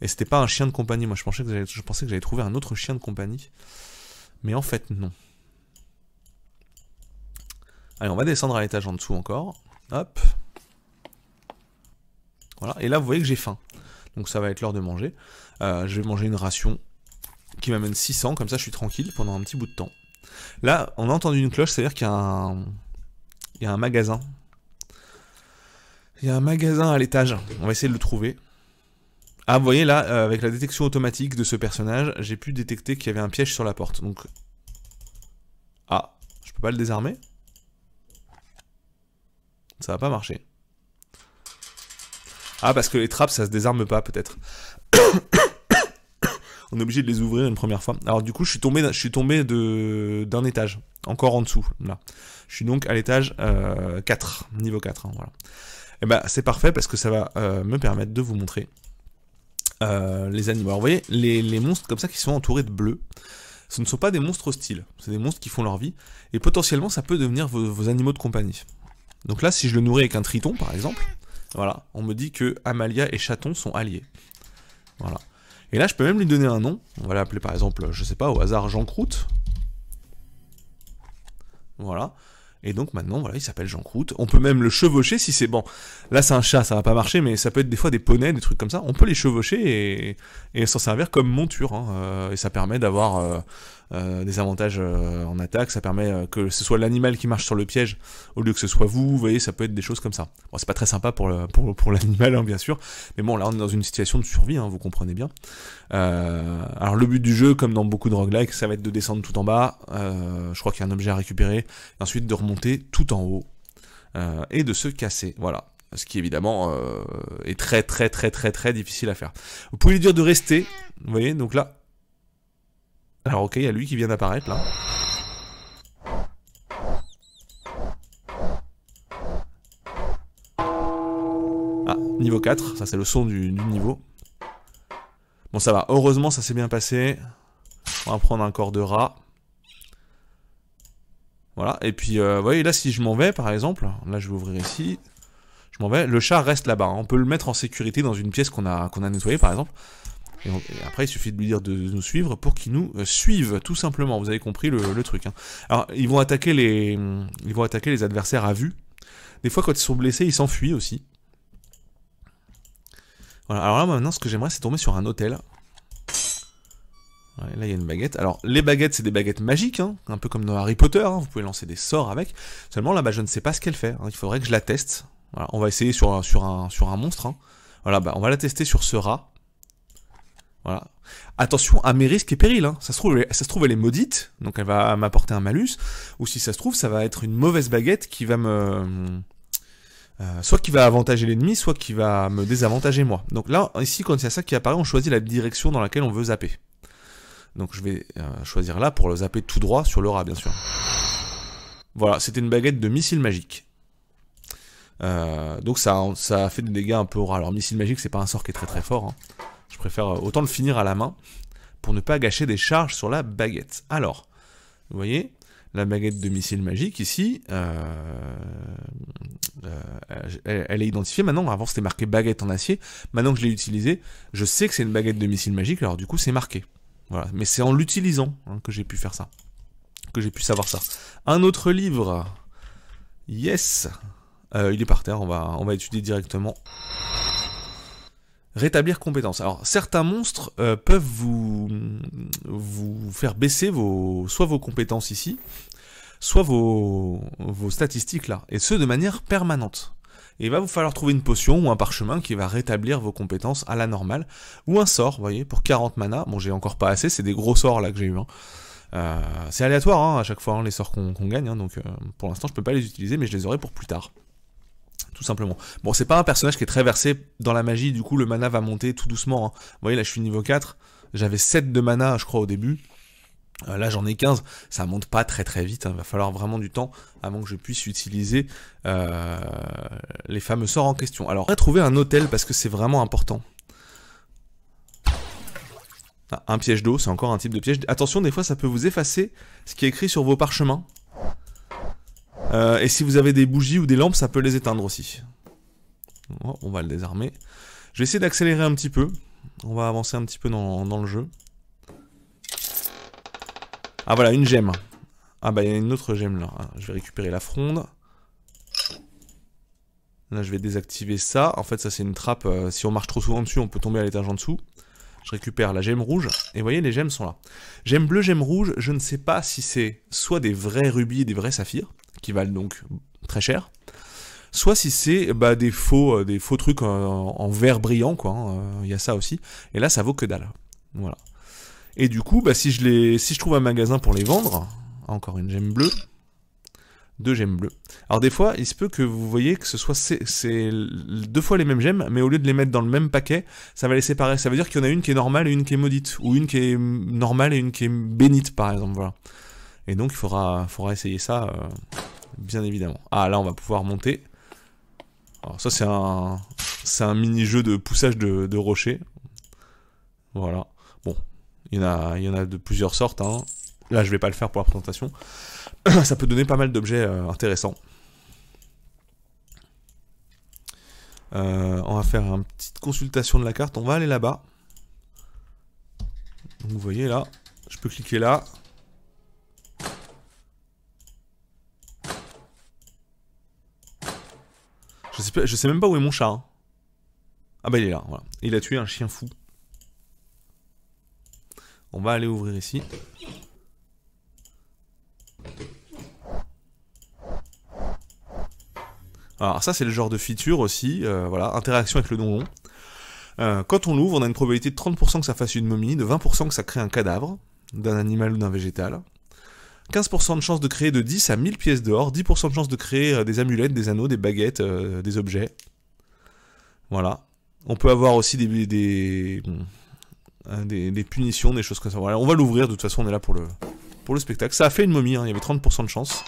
S1: Et c'était pas un chien de compagnie. Moi, je pensais que j'allais trouver trouvé un autre chien de compagnie, mais en fait non. Allez, on va descendre à l'étage en dessous encore. Hop. Voilà. Et là, vous voyez que j'ai faim. Donc ça va être l'heure de manger. Euh, je vais manger une ration qui m'amène 600. Comme ça, je suis tranquille pendant un petit bout de temps. Là, on a entendu une cloche, c'est-à-dire qu'il y a un magasin il y a un magasin à l'étage. On va essayer de le trouver. Ah, vous voyez là, euh, avec la détection automatique de ce personnage, j'ai pu détecter qu'il y avait un piège sur la porte. Donc. Ah, je peux pas le désarmer Ça va pas marcher. Ah, parce que les trappes, ça se désarme pas, peut-être. On est obligé de les ouvrir une première fois. Alors, du coup, je suis tombé, je suis tombé d'un étage, encore en dessous, là. Je suis donc à l'étage 4, euh, niveau 4, hein, voilà et eh ben c'est parfait parce que ça va euh, me permettre de vous montrer euh, les animaux. Alors vous voyez, les, monstres comme ça qui sont entourés de bleu, ce ne sont pas des monstres hostiles, c'est des monstres qui font leur vie, et potentiellement ça peut devenir vos, animaux de compagnie. Donc là, si je le nourris avec un triton par exemple, voilà, on me dit que Amalia et Chaton sont alliés. Voilà. Et là, je peux même lui donner un nom. On va l'appeler par exemple, je sais pas, au hasard Jean Croute. Voilà. Et donc maintenant, voilà, il s'appelle Jean Croûte. On peut même le chevaucher si c'est bon. Là, c'est un chat, ça va pas marcher, mais ça peut être des fois des poneys, des trucs comme ça. On peut les chevaucher et, et s'en servir comme monture. Hein. Euh, et ça permet d'avoir euh, euh, des avantages euh, en attaque, ça permet euh, que ce soit l'animal qui marche sur le piège au lieu que ce soit vous, vous voyez, ça peut être des choses comme ça. Bon, c'est pas très sympa pour, pour, l'animal, hein, bien sûr, mais bon, là on est dans une situation de survie, hein, vous comprenez bien. alors le but du jeu, comme dans beaucoup de roguelike, ça va être de descendre tout en bas, je crois qu'il y a un objet à récupérer, ensuite de remonter tout en haut, et de se casser, voilà. Ce qui évidemment est très très très très très difficile à faire. Vous pouvez lui dire de rester, vous voyez, donc là, alors ok, il y a lui qui vient d'apparaître là. Ah, niveau 4, ça c'est le son du, niveau. Bon ça va, heureusement ça s'est bien passé. On va prendre un corps de rat. Voilà, et puis euh, vous voyez là si je m'en vais par exemple, là je vais ouvrir ici, je m'en vais, le chat reste là-bas, hein. on peut le mettre en sécurité dans une pièce qu'on a, qu'on a nettoyée par exemple après, il suffit de lui dire de, nous suivre pour qu'il nous euh, suive, tout simplement. Vous avez compris le, truc. Hein. Alors, ils vont, attaquer les, ils vont attaquer les adversaires à vue. Des fois, quand ils sont blessés, ils s'enfuient aussi. alors là, maintenant, ce que j'aimerais, c'est tomber sur un hôtel. là, il y a une baguette. Alors, les baguettes, c'est des baguettes magiques, hein. un peu comme dans Harry Potter. Hein. vous pouvez lancer des sorts avec. Seulement, là, je ne sais pas ce qu'elle fait. il faudrait que je la teste. on va essayer sur, sur, un, sur un monstre. Voilà, bah, on va la tester sur ce rat. Voilà. Attention à mes risques et périls. Ça, se trouve, elle est maudite, donc elle va m'apporter un malus. Ou si ça se trouve, ça va être une mauvaise baguette qui va me... Euh, soit qui va avantager l'ennemi, soit qui va me désavantager moi. Donc là, ici, quand c'est ça qui apparaît, on choisit la direction dans laquelle on veut zapper. Donc je vais euh, choisir là pour le zapper tout droit sur le rat, bien sûr. Voilà, c'était une baguette de missile magique. Euh, donc ça, ça a fait des dégâts un peu au Alors missile magique, c'est pas un sort qui est très très fort. Hein. Je préfère euh, autant le finir à la main pour ne pas gâcher des charges sur la baguette. Alors, vous voyez, la baguette de missile magique ici, euh, euh, elle, est identifiée maintenant. Avant c'était marqué baguette en acier. Maintenant que je l'ai utilisée, je sais que c'est une baguette de missile magique, alors du coup c'est marqué. Voilà. Mais c'est en l'utilisant hein, que j'ai pu faire ça. Que j'ai pu savoir ça. Un autre livre. Yes. il est par terre, on va, on va étudier directement rétablir compétences. Alors certains monstres euh, peuvent vous, vous faire baisser vos, soit vos compétences ici, soit vos, vos statistiques là, et ce de manière permanente. Et il va vous falloir trouver une potion ou un parchemin qui va rétablir vos compétences à la normale, ou un sort, vous voyez, pour 40 mana, bon j'ai encore pas assez, c'est des gros sorts là que j'ai eu, hein. euh, c'est aléatoire hein, à chaque fois hein, les sorts qu'on gagne, donc euh, pour l'instant je peux pas les utiliser mais je les aurai pour plus tard tout simplement. Bon, c'est pas un personnage qui est très versé dans la magie, du coup le mana va monter tout doucement. Hein. Vous voyez, là je suis niveau 4, j'avais 7 de mana, je crois, au début. Euh, là j'en ai 15, ça monte pas très très vite, hein. il va falloir vraiment du temps avant que je puisse utiliser euh, les fameux sorts en question. Alors, on trouver un hôtel parce que c'est vraiment important. Ah, un piège d'eau, c'est encore un type de piège. Attention, des fois ça peut vous effacer ce qui est écrit sur vos parchemins. Euh, et si vous avez des bougies ou des lampes, ça peut les éteindre aussi. Oh, on va le désarmer. Je vais essayer d'accélérer un petit peu. On va avancer un petit peu dans, le jeu. Ah voilà, une gemme. Ah bah il y a une autre gemme là. Ah, je vais récupérer la fronde. Là je vais désactiver ça. En fait ça c'est une trappe. Euh, si on marche trop souvent dessus on peut tomber à l'étage en dessous. Je récupère la gemme rouge. Et vous voyez les gemmes sont là. Gemme bleue, gemme rouge. Je ne sais pas si c'est soit des vrais rubis, des vrais saphirs valent donc très cher, soit si c'est bah, des, faux, euh, des faux trucs en, en verre brillant, quoi. Il hein, euh, y a ça aussi. Et là, ça vaut que dalle. Voilà. Et du coup, bah, si, je les, si je trouve un magasin pour les vendre, encore une gemme bleue, deux gemmes bleues. Alors des fois, il se peut que vous voyez que ce soit c'est deux fois les mêmes gemmes, mais au lieu de les mettre dans le même paquet, ça va les séparer. Ça veut dire qu'il y en a une qui est normale et une qui est maudite, ou une qui est normale et une qui est bénite, par exemple. Voilà. Et donc il faudra, essayer ça. Euh, bien évidemment. Ah, là, on va pouvoir monter. Alors ça, c'est un, c'est un mini-jeu de poussage de, rochers. Voilà. Bon, il y, en a, il y en a de plusieurs sortes. Hein. Là, je vais pas le faire pour la présentation. ça peut donner pas mal d'objets euh, intéressants. Euh, on va faire une petite consultation de la carte. On va aller là-bas. Vous voyez là, je peux cliquer là. Je sais, même pas où est mon chat. Hein. Ah bah il est là, voilà. Il a tué un chien fou. On va aller ouvrir ici. Alors ça c'est le genre de feature aussi, euh, voilà, interaction avec le donjon. Euh, quand on l'ouvre, on a une probabilité de 30% que ça fasse une momie, de 20% que ça crée un cadavre d'un animal ou d'un végétal. 15% de chance de créer de 10 à 1000 pièces d'or, 10% de chance de créer euh, des amulettes, des anneaux, des baguettes, euh, des objets. Voilà. On peut avoir aussi des, euh, des, des, punitions, des choses comme ça. Voilà, on va l'ouvrir, de toute façon on est là pour le, pour le spectacle. Ça a fait une momie, hein. il y avait 30% de chance.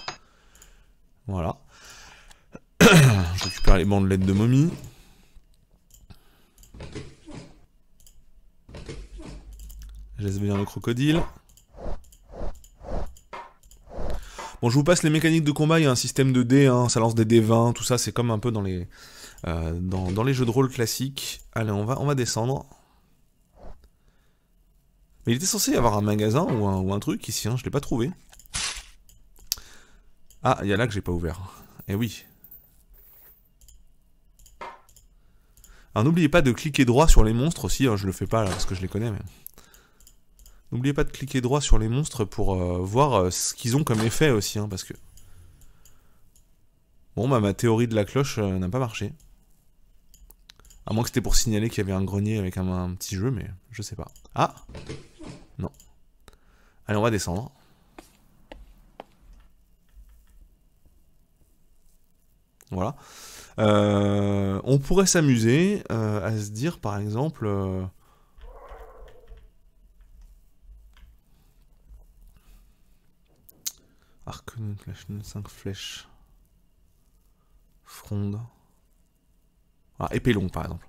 S1: Voilà. Je récupère les bandelettes de momie. laisse venir le crocodile. Bon, je vous passe les mécaniques de combat, il y a un système de dés, hein, ça lance des dés 20, tout ça, c'est comme un peu dans les, euh, dans, les jeux de rôle classiques. Allez, on va, on va descendre. Mais il était censé y avoir un magasin ou un, ou un truc ici, hein, je l'ai pas trouvé. Ah, il y a là que j'ai pas ouvert. Eh oui. Alors n'oubliez pas de cliquer droit sur les monstres aussi, hein, je le fais pas parce que je les connais mais... N'oubliez pas de cliquer droit sur les monstres pour euh, voir euh, ce qu'ils ont comme effet aussi, hein, parce que... Bon, bah ma théorie de la cloche euh, n'a pas marché. À moins que c'était pour signaler qu'il y avait un grenier avec un, petit jeu, mais je sais pas. Ah Non. Allez, on va descendre. Voilà. on pourrait s'amuser à se dire, par exemple... Arc, 5 flèches. Fronde. Ah, épée longue par exemple.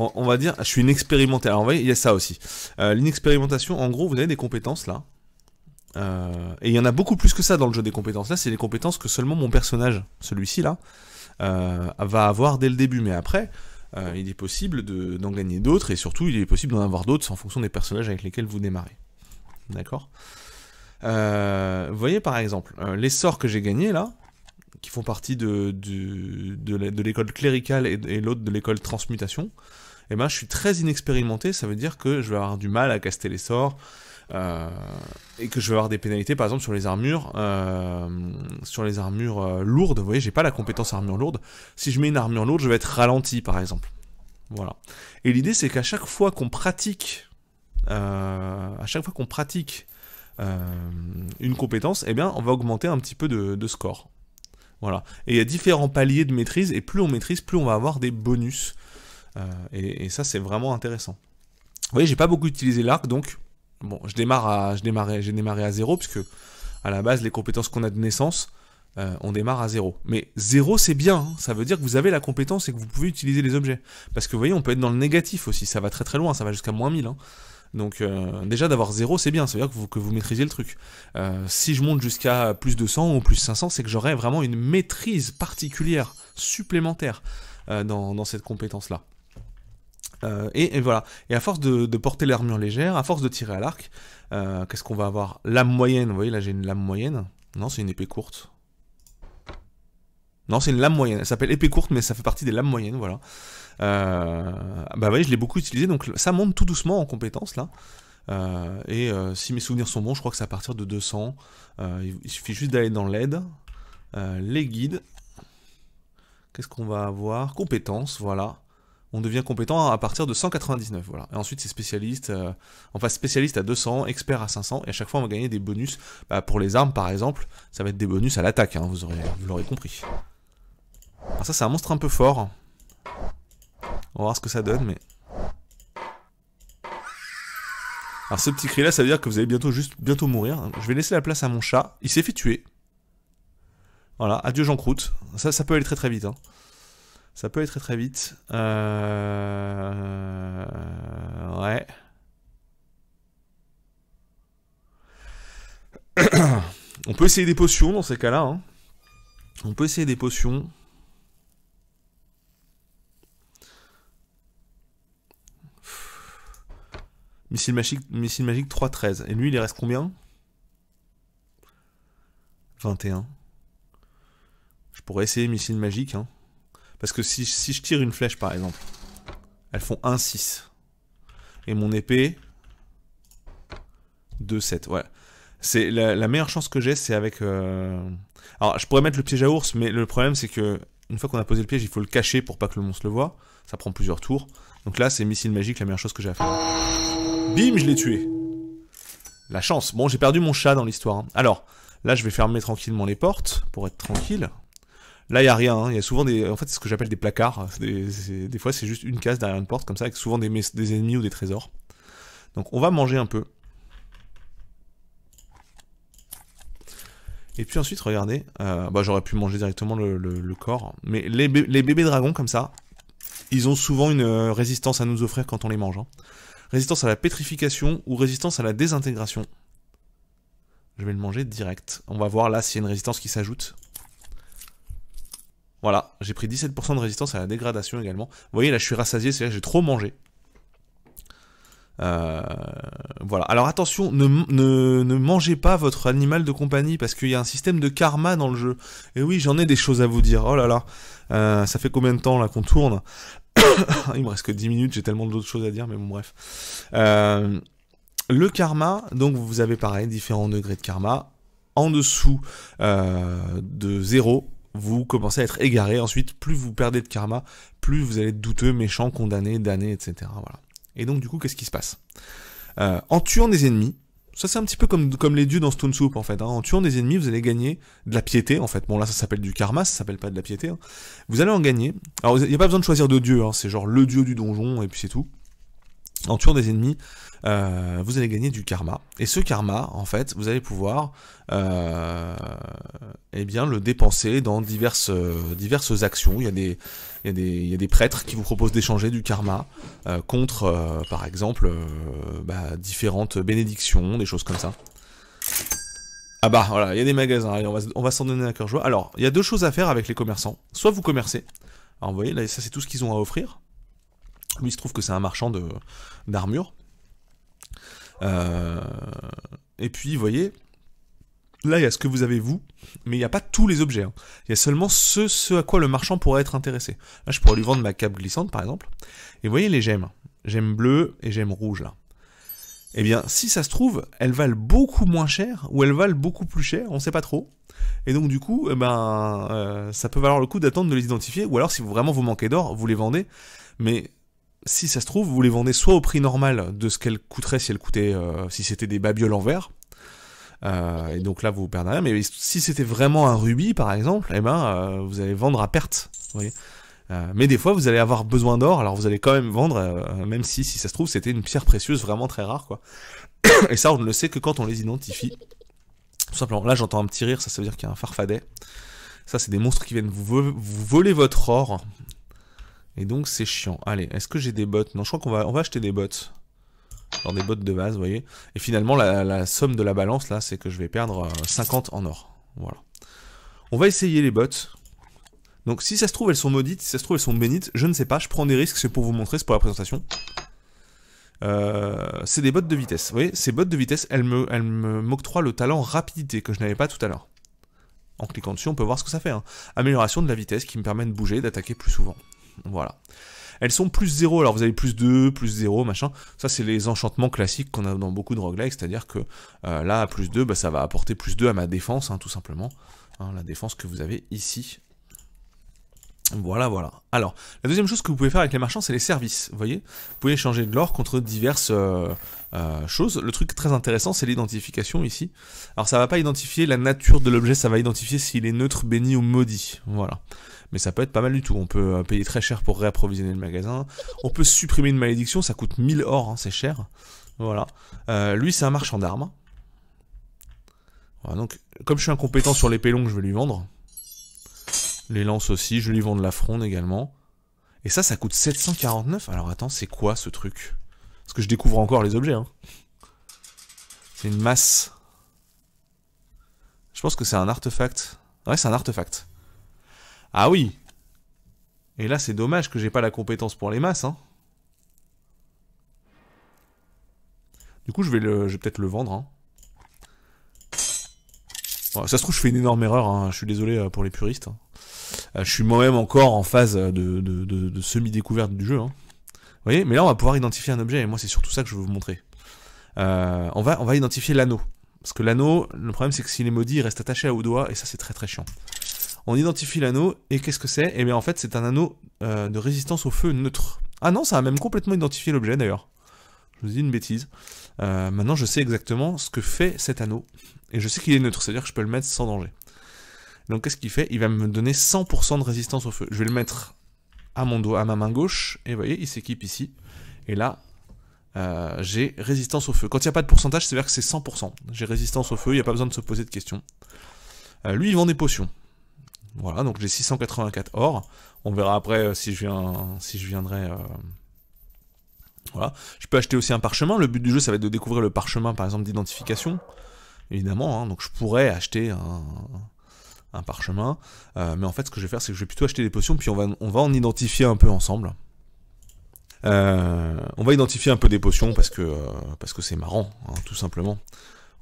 S1: On, va dire, je suis inexpérimenté. Alors, vous voyez, il y a ça aussi. Euh, l'inexpérimentation, en gros, vous avez des compétences là. Euh, et il y en a beaucoup plus que ça dans le jeu des compétences. Là, c'est des compétences que seulement mon personnage, celui-ci là, euh, va avoir dès le début. Mais après, il est possible d'en gagner d'autres et surtout, il est possible d'en avoir d'autres en fonction des personnages avec lesquels vous démarrez. D'accord euh, vous voyez par exemple, euh, les sorts que j'ai gagnés là, qui font partie de, de, l'école cléricale et, l'autre de l'école transmutation, et eh ben, je suis très inexpérimenté, ça veut dire que je vais avoir du mal à caster les sorts, euh, et que je vais avoir des pénalités par exemple sur les armures sur les armures lourdes vous voyez j'ai pas la compétence armure lourde si je mets une armure lourde je vais être ralenti par exemple voilà et l'idée c'est qu'à chaque fois qu'on pratique à chaque fois qu'on pratique euh, une compétence, eh bien, on va augmenter un petit peu de, score. Voilà. Et il y a différents paliers de maîtrise, et plus on maîtrise, plus on va avoir des bonus. Euh, et, ça, c'est vraiment intéressant. Vous voyez, j'ai pas beaucoup utilisé l'arc, donc bon, je démarre à, je j'ai démarré à zéro, puisque à la base, les compétences qu'on a de naissance, euh, on démarre à zéro. Mais zéro, c'est bien. Hein. Ça veut dire que vous avez la compétence et que vous pouvez utiliser les objets. Parce que vous voyez, on peut être dans le négatif aussi. Ça va très très loin. Ça va jusqu'à moins 1000. Hein. Donc euh, déjà d'avoir 0 c'est bien, ça veut dire que vous, maîtrisez le truc. Euh, si je monte jusqu'à plus 200 ou plus 500, c'est que j'aurai vraiment une maîtrise particulière, supplémentaire euh, dans, cette compétence-là. Et, voilà, et à force de, de porter l'armure légère, à force de tirer à l'arc, qu'est-ce qu'on va avoir Lame moyenne, vous voyez là j'ai une lame moyenne. Non c'est une épée courte, non, c'est une lame moyenne. Elle s'appelle épée courte, mais ça fait partie des lames moyennes, voilà. Euh, bah vous je l'ai beaucoup utilisé, donc ça monte tout doucement en compétences là. Euh, et euh, si mes souvenirs sont bons, je crois que c'est à partir de 200. il suffit juste d'aller dans l'aide. les guides. Qu'est-ce qu'on va avoir Compétences, voilà. On devient compétent à partir de 199, voilà. Et ensuite, c'est spécialiste. enfin, spécialiste à 200, expert à 500. Et à chaque fois, on va gagner des bonus. Bah, pour les armes, par exemple, ça va être des bonus à l'attaque, hein, vous l'aurez compris. Alors ah, ça, c'est un monstre un peu fort. On va voir ce que ça donne, mais... Alors ce petit cri là, ça veut dire que vous allez bientôt juste bientôt mourir. Je vais laisser la place à mon chat. Il s'est fait tuer. Voilà, adieu Jean Croûte. Ça, ça peut aller très très vite. Hein. Ça peut aller très très vite. Euh, ouais. On peut essayer des potions dans ces cas-là. Hein. On peut essayer des potions. Missile magique, missile magique 3-13. Et lui, il reste combien 21. Je pourrais essayer missile magique. Hein. Parce que si, je tire une flèche, par exemple, elles font 1-6. Et mon épée, 2-7. Ouais. C'est la, meilleure chance que j'ai, c'est avec... Euh, alors, je pourrais mettre le piège à ours, mais le problème, c'est que une fois qu'on a posé le piège, il faut le cacher pour pas que le monstre le voit. Ça prend plusieurs tours. Donc là, c'est missile magique, la meilleure chose que j'ai à faire. Bim, je l'ai tué. La chance. Bon, j'ai perdu mon chat dans l'histoire. Hein. Alors, là, je vais fermer tranquillement les portes pour être tranquille. Là, il n'y a rien. Il hein. y a souvent des. En fait, c'est ce que j'appelle des placards. Des, fois, c'est juste une case derrière une porte, comme ça, avec souvent des, des ennemis ou des trésors. Donc, on va manger un peu. Et puis ensuite, regardez, euh, bah, j'aurais pu manger directement le, corps. Mais les, bébés dragons, comme ça, ils ont souvent une euh, résistance à nous offrir quand on les mange. Hein résistance à la pétrification ou résistance à la désintégration. Je vais le manger direct. On va voir là s'il y a une résistance qui s'ajoute. Voilà, j'ai pris 17% de résistance à la dégradation également. Vous voyez, là je suis rassasié, c'est-à-dire que j'ai trop mangé. Euh, voilà. Alors attention, ne, ne, mangez pas votre animal de compagnie parce qu'il y a un système de karma dans le jeu. Et oui, j'en ai des choses à vous dire. Oh là là, euh, ça fait combien de temps là qu'on tourne Il me reste que 10 minutes, j'ai tellement d'autres choses à dire, mais bon, bref. Euh, le karma, donc vous avez pareil, différents degrés de karma. En dessous euh, de zéro, vous commencez à être égaré. Ensuite, plus vous perdez de karma, plus vous allez être douteux, méchant, condamné, damné, etc. Voilà. Et donc, du coup, qu'est-ce qui se passe euh, En tuant des ennemis, ça, c'est un petit peu comme, comme les dieux dans Stone Soup, en fait. Hein. En tuant des ennemis, vous allez gagner de la piété, en fait. Bon, là, ça s'appelle du karma, ça s'appelle pas de la piété. Hein. Vous allez en gagner. Alors, il n'y a pas besoin de choisir de dieu, hein. c'est genre le dieu du donjon, et puis c'est tout en tuant des ennemis, euh, vous allez gagner du karma. Et ce karma, en fait, vous allez pouvoir euh, eh bien, le dépenser dans diverses, euh, diverses actions. Il y, a des, des, prêtres qui vous proposent d'échanger du karma contre, par exemple, bah, différentes bénédictions, des choses comme ça. Ah bah voilà, il y a des magasins, on va, s'en donner un cœur joie. Alors, il y a deux choses à faire avec les commerçants. Soit vous commercez, alors vous voyez, là, ça c'est tout ce qu'ils ont à offrir. Lui, il se trouve que c'est un marchand d'armure. Euh, et puis, vous voyez, là, il y a ce que vous avez vous, mais il n'y a pas tous les objets. Hein. Il y a seulement ce, ce à quoi le marchand pourrait être intéressé. Là, je pourrais lui vendre ma cape glissante, par exemple. Et vous voyez les gemmes. Gemme bleue et j'aime rouge, là. Eh bien, si ça se trouve, elles valent beaucoup moins cher ou elles valent beaucoup plus cher, on ne sait pas trop. Et donc, du coup, eh ben, euh, ça peut valoir le coup d'attendre de les identifier. Ou alors, si vous, vraiment vous manquez d'or, vous les vendez. Mais si ça se trouve, vous les vendez soit au prix normal de ce qu'elles coûteraient si elles coûtaient, euh, si c'était des babioles en verre. Euh, et donc là, vous perdez rien. Mais si c'était vraiment un rubis, par exemple, eh ben, euh, vous allez vendre à perte. mais des fois, vous allez avoir besoin d'or, alors vous allez quand même vendre, même si, si ça se trouve, c'était une pierre précieuse vraiment très rare, quoi. Et ça, on ne le sait que quand on les identifie. Tout simplement. Là, j'entends un petit rire, ça, ça veut dire qu'il y a un farfadet. Ça, c'est des monstres qui viennent vous, voler votre or. Et donc c'est chiant. Allez, est-ce que j'ai des bottes Non, je crois qu'on va, on va acheter des bottes. genre des bottes de base, vous voyez. Et finalement, la, somme de la balance, là, c'est que je vais perdre 50 euh, en or. Voilà. On va essayer les bottes. Donc si ça se trouve, elles sont maudites, si ça se trouve, elles sont bénites, je ne sais pas, je prends des risques, c'est pour vous montrer, c'est pour la présentation. Euh, c'est des bottes de vitesse. Vous voyez, ces bottes de vitesse, elles me, elles m'octroient le talent rapidité que je n'avais pas tout à l'heure. En cliquant dessus, on peut voir ce que ça fait. Hein. Amélioration de la vitesse qui me permet de bouger, d'attaquer plus souvent. Voilà. Elles sont plus 0, alors vous avez plus 2, plus 0, machin. Ça, c'est les enchantements classiques qu'on a dans beaucoup de roguelikes, c'est-à-dire que euh, là, plus 2, bah, ça va apporter plus 2 à ma défense, hein, tout simplement. Hein, la défense que vous avez ici. Voilà, voilà. Alors, la deuxième chose que vous pouvez faire avec les marchands, c'est les services, vous voyez Vous pouvez échanger de l'or contre diverses euh, euh, choses. Le truc très intéressant, c'est l'identification ici. Alors, ça va pas identifier la nature de l'objet, ça va identifier s'il est neutre, béni ou maudit. Voilà mais ça peut être pas mal du tout. On peut euh, payer très cher pour réapprovisionner le magasin. On peut supprimer une malédiction, ça coûte 1000 or, hein, c'est cher. Voilà. Euh, lui, c'est un marchand d'armes. Voilà, donc, comme je suis incompétent sur les longue, je vais lui vendre. Les lances aussi, je vais lui vendre la fronde également. Et ça, ça coûte 749. Alors attends, c'est quoi ce truc Parce que je découvre encore les objets. Hein. C'est une masse. Je pense que c'est un artefact. Ouais, c'est un artefact. Ah oui Et là, c'est dommage que j'ai pas la compétence pour les masses, hein. Du coup, je vais, le, peut-être le vendre, hein. oh, Ça se trouve, je fais une énorme erreur, hein. je suis désolé euh, pour les puristes. Euh, je suis moi-même encore en phase de, semi-découverte du jeu. Vous voyez Mais là, on va pouvoir identifier un objet, et moi, c'est surtout ça que je veux vous montrer. Euh, on, va, identifier l'anneau. Parce que l'anneau, le problème, c'est que s'il est maudit, il reste attaché à au doigt, et ça, c'est très très chiant on identifie l'anneau, et qu'est-ce que c'est Eh bien en fait c'est un anneau euh, de résistance au feu neutre. Ah non, ça a même complètement identifié l'objet d'ailleurs. Je vous dis une bêtise. Euh, maintenant je sais exactement ce que fait cet anneau, et je sais qu'il est neutre, c'est-à-dire que je peux le mettre sans danger. Donc qu'est-ce qu'il fait Il va me donner 100% de résistance au feu. Je vais le mettre à mon doigt, à ma main gauche, et vous voyez, il s'équipe ici. Et là, euh, j'ai résistance au feu. Quand il n'y a pas de pourcentage, c'est-à-dire que c'est 100%. J'ai résistance au feu, il n'y a pas besoin de se poser de questions. lui, il vend des potions voilà, donc j'ai 684 or. On verra après euh, si, je viens, si je viendrai... Euh, voilà. Je peux acheter aussi un parchemin. Le but du jeu, ça va être de découvrir le parchemin, par exemple, d'identification. Évidemment, hein. donc je pourrais acheter un, parchemin. Euh, mais en fait, ce que je vais faire, c'est que je vais plutôt acheter des potions, puis on va, on va en identifier un peu ensemble. on va identifier un peu des potions parce que parce que c'est marrant, hein, tout simplement.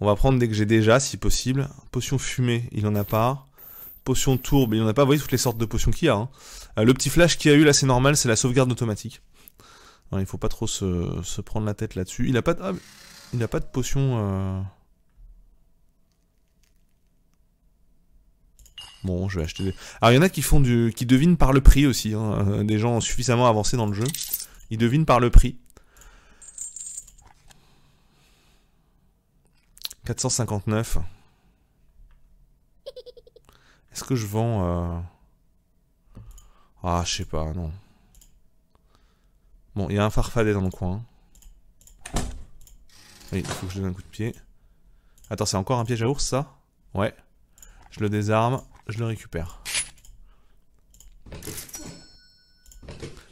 S1: On va prendre dès que j'ai déjà, si possible. Potion fumée, il en a pas. Potion tourbe, il n'y en a pas. Vous voyez toutes les sortes de potions qu'il y a. Hein. Euh, le petit flash qu'il y a eu là, c'est normal, c'est la sauvegarde automatique. Il hein, il faut pas trop se, prendre la tête là-dessus. Il n'a pas de... Ah, pas de potion... Euh. Bon, je vais acheter des... Alors, il y en a qui font du... qui devinent par le prix aussi. Hein, euh, des gens suffisamment avancés dans le jeu. Ils devinent par le prix. 459. Est-ce que je vends... Euh... Ah, je sais pas, non. Bon, il y a un farfadet dans le coin. Oui, il faut que je donne un coup de pied. Attends, c'est encore un piège à ours, ça Ouais. Je le désarme, je le récupère.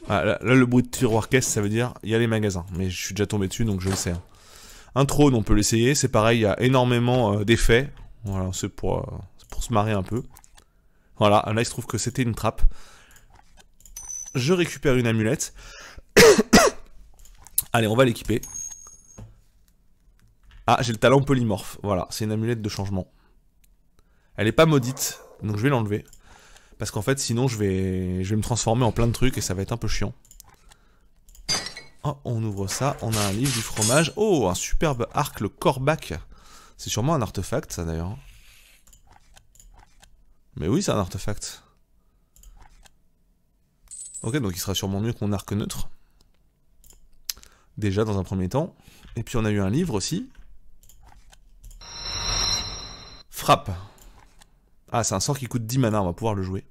S1: Ah, là, le bruit de tiroir caisse, ça veut dire il y a les magasins. Mais je suis déjà tombé dessus, donc je le sais. Hein. Un trône, on peut l'essayer. C'est pareil, il y a énormément euh, d'effets. Voilà, euh, c'est pour se marrer un peu. Voilà, là il se trouve que c'était une trappe. Je récupère une amulette. Allez, on va l'équiper. Ah, j'ai le talent polymorphe. Voilà, c'est une amulette de changement. Elle est pas maudite, donc je vais l'enlever. Parce qu'en fait, sinon, je vais, je vais me transformer en plein de trucs et ça va être un peu chiant. Oh, on ouvre ça, on a un livre du fromage. Oh, un superbe arc, le corbac. C'est sûrement un artefact, ça d'ailleurs. Mais oui, c'est un artefact. Ok, donc il sera sûrement mieux qu'on arc neutre. Déjà, dans un premier temps. Et puis on a eu un livre aussi. Frappe. Ah, c'est un sort qui coûte 10 mana, on va pouvoir le jouer.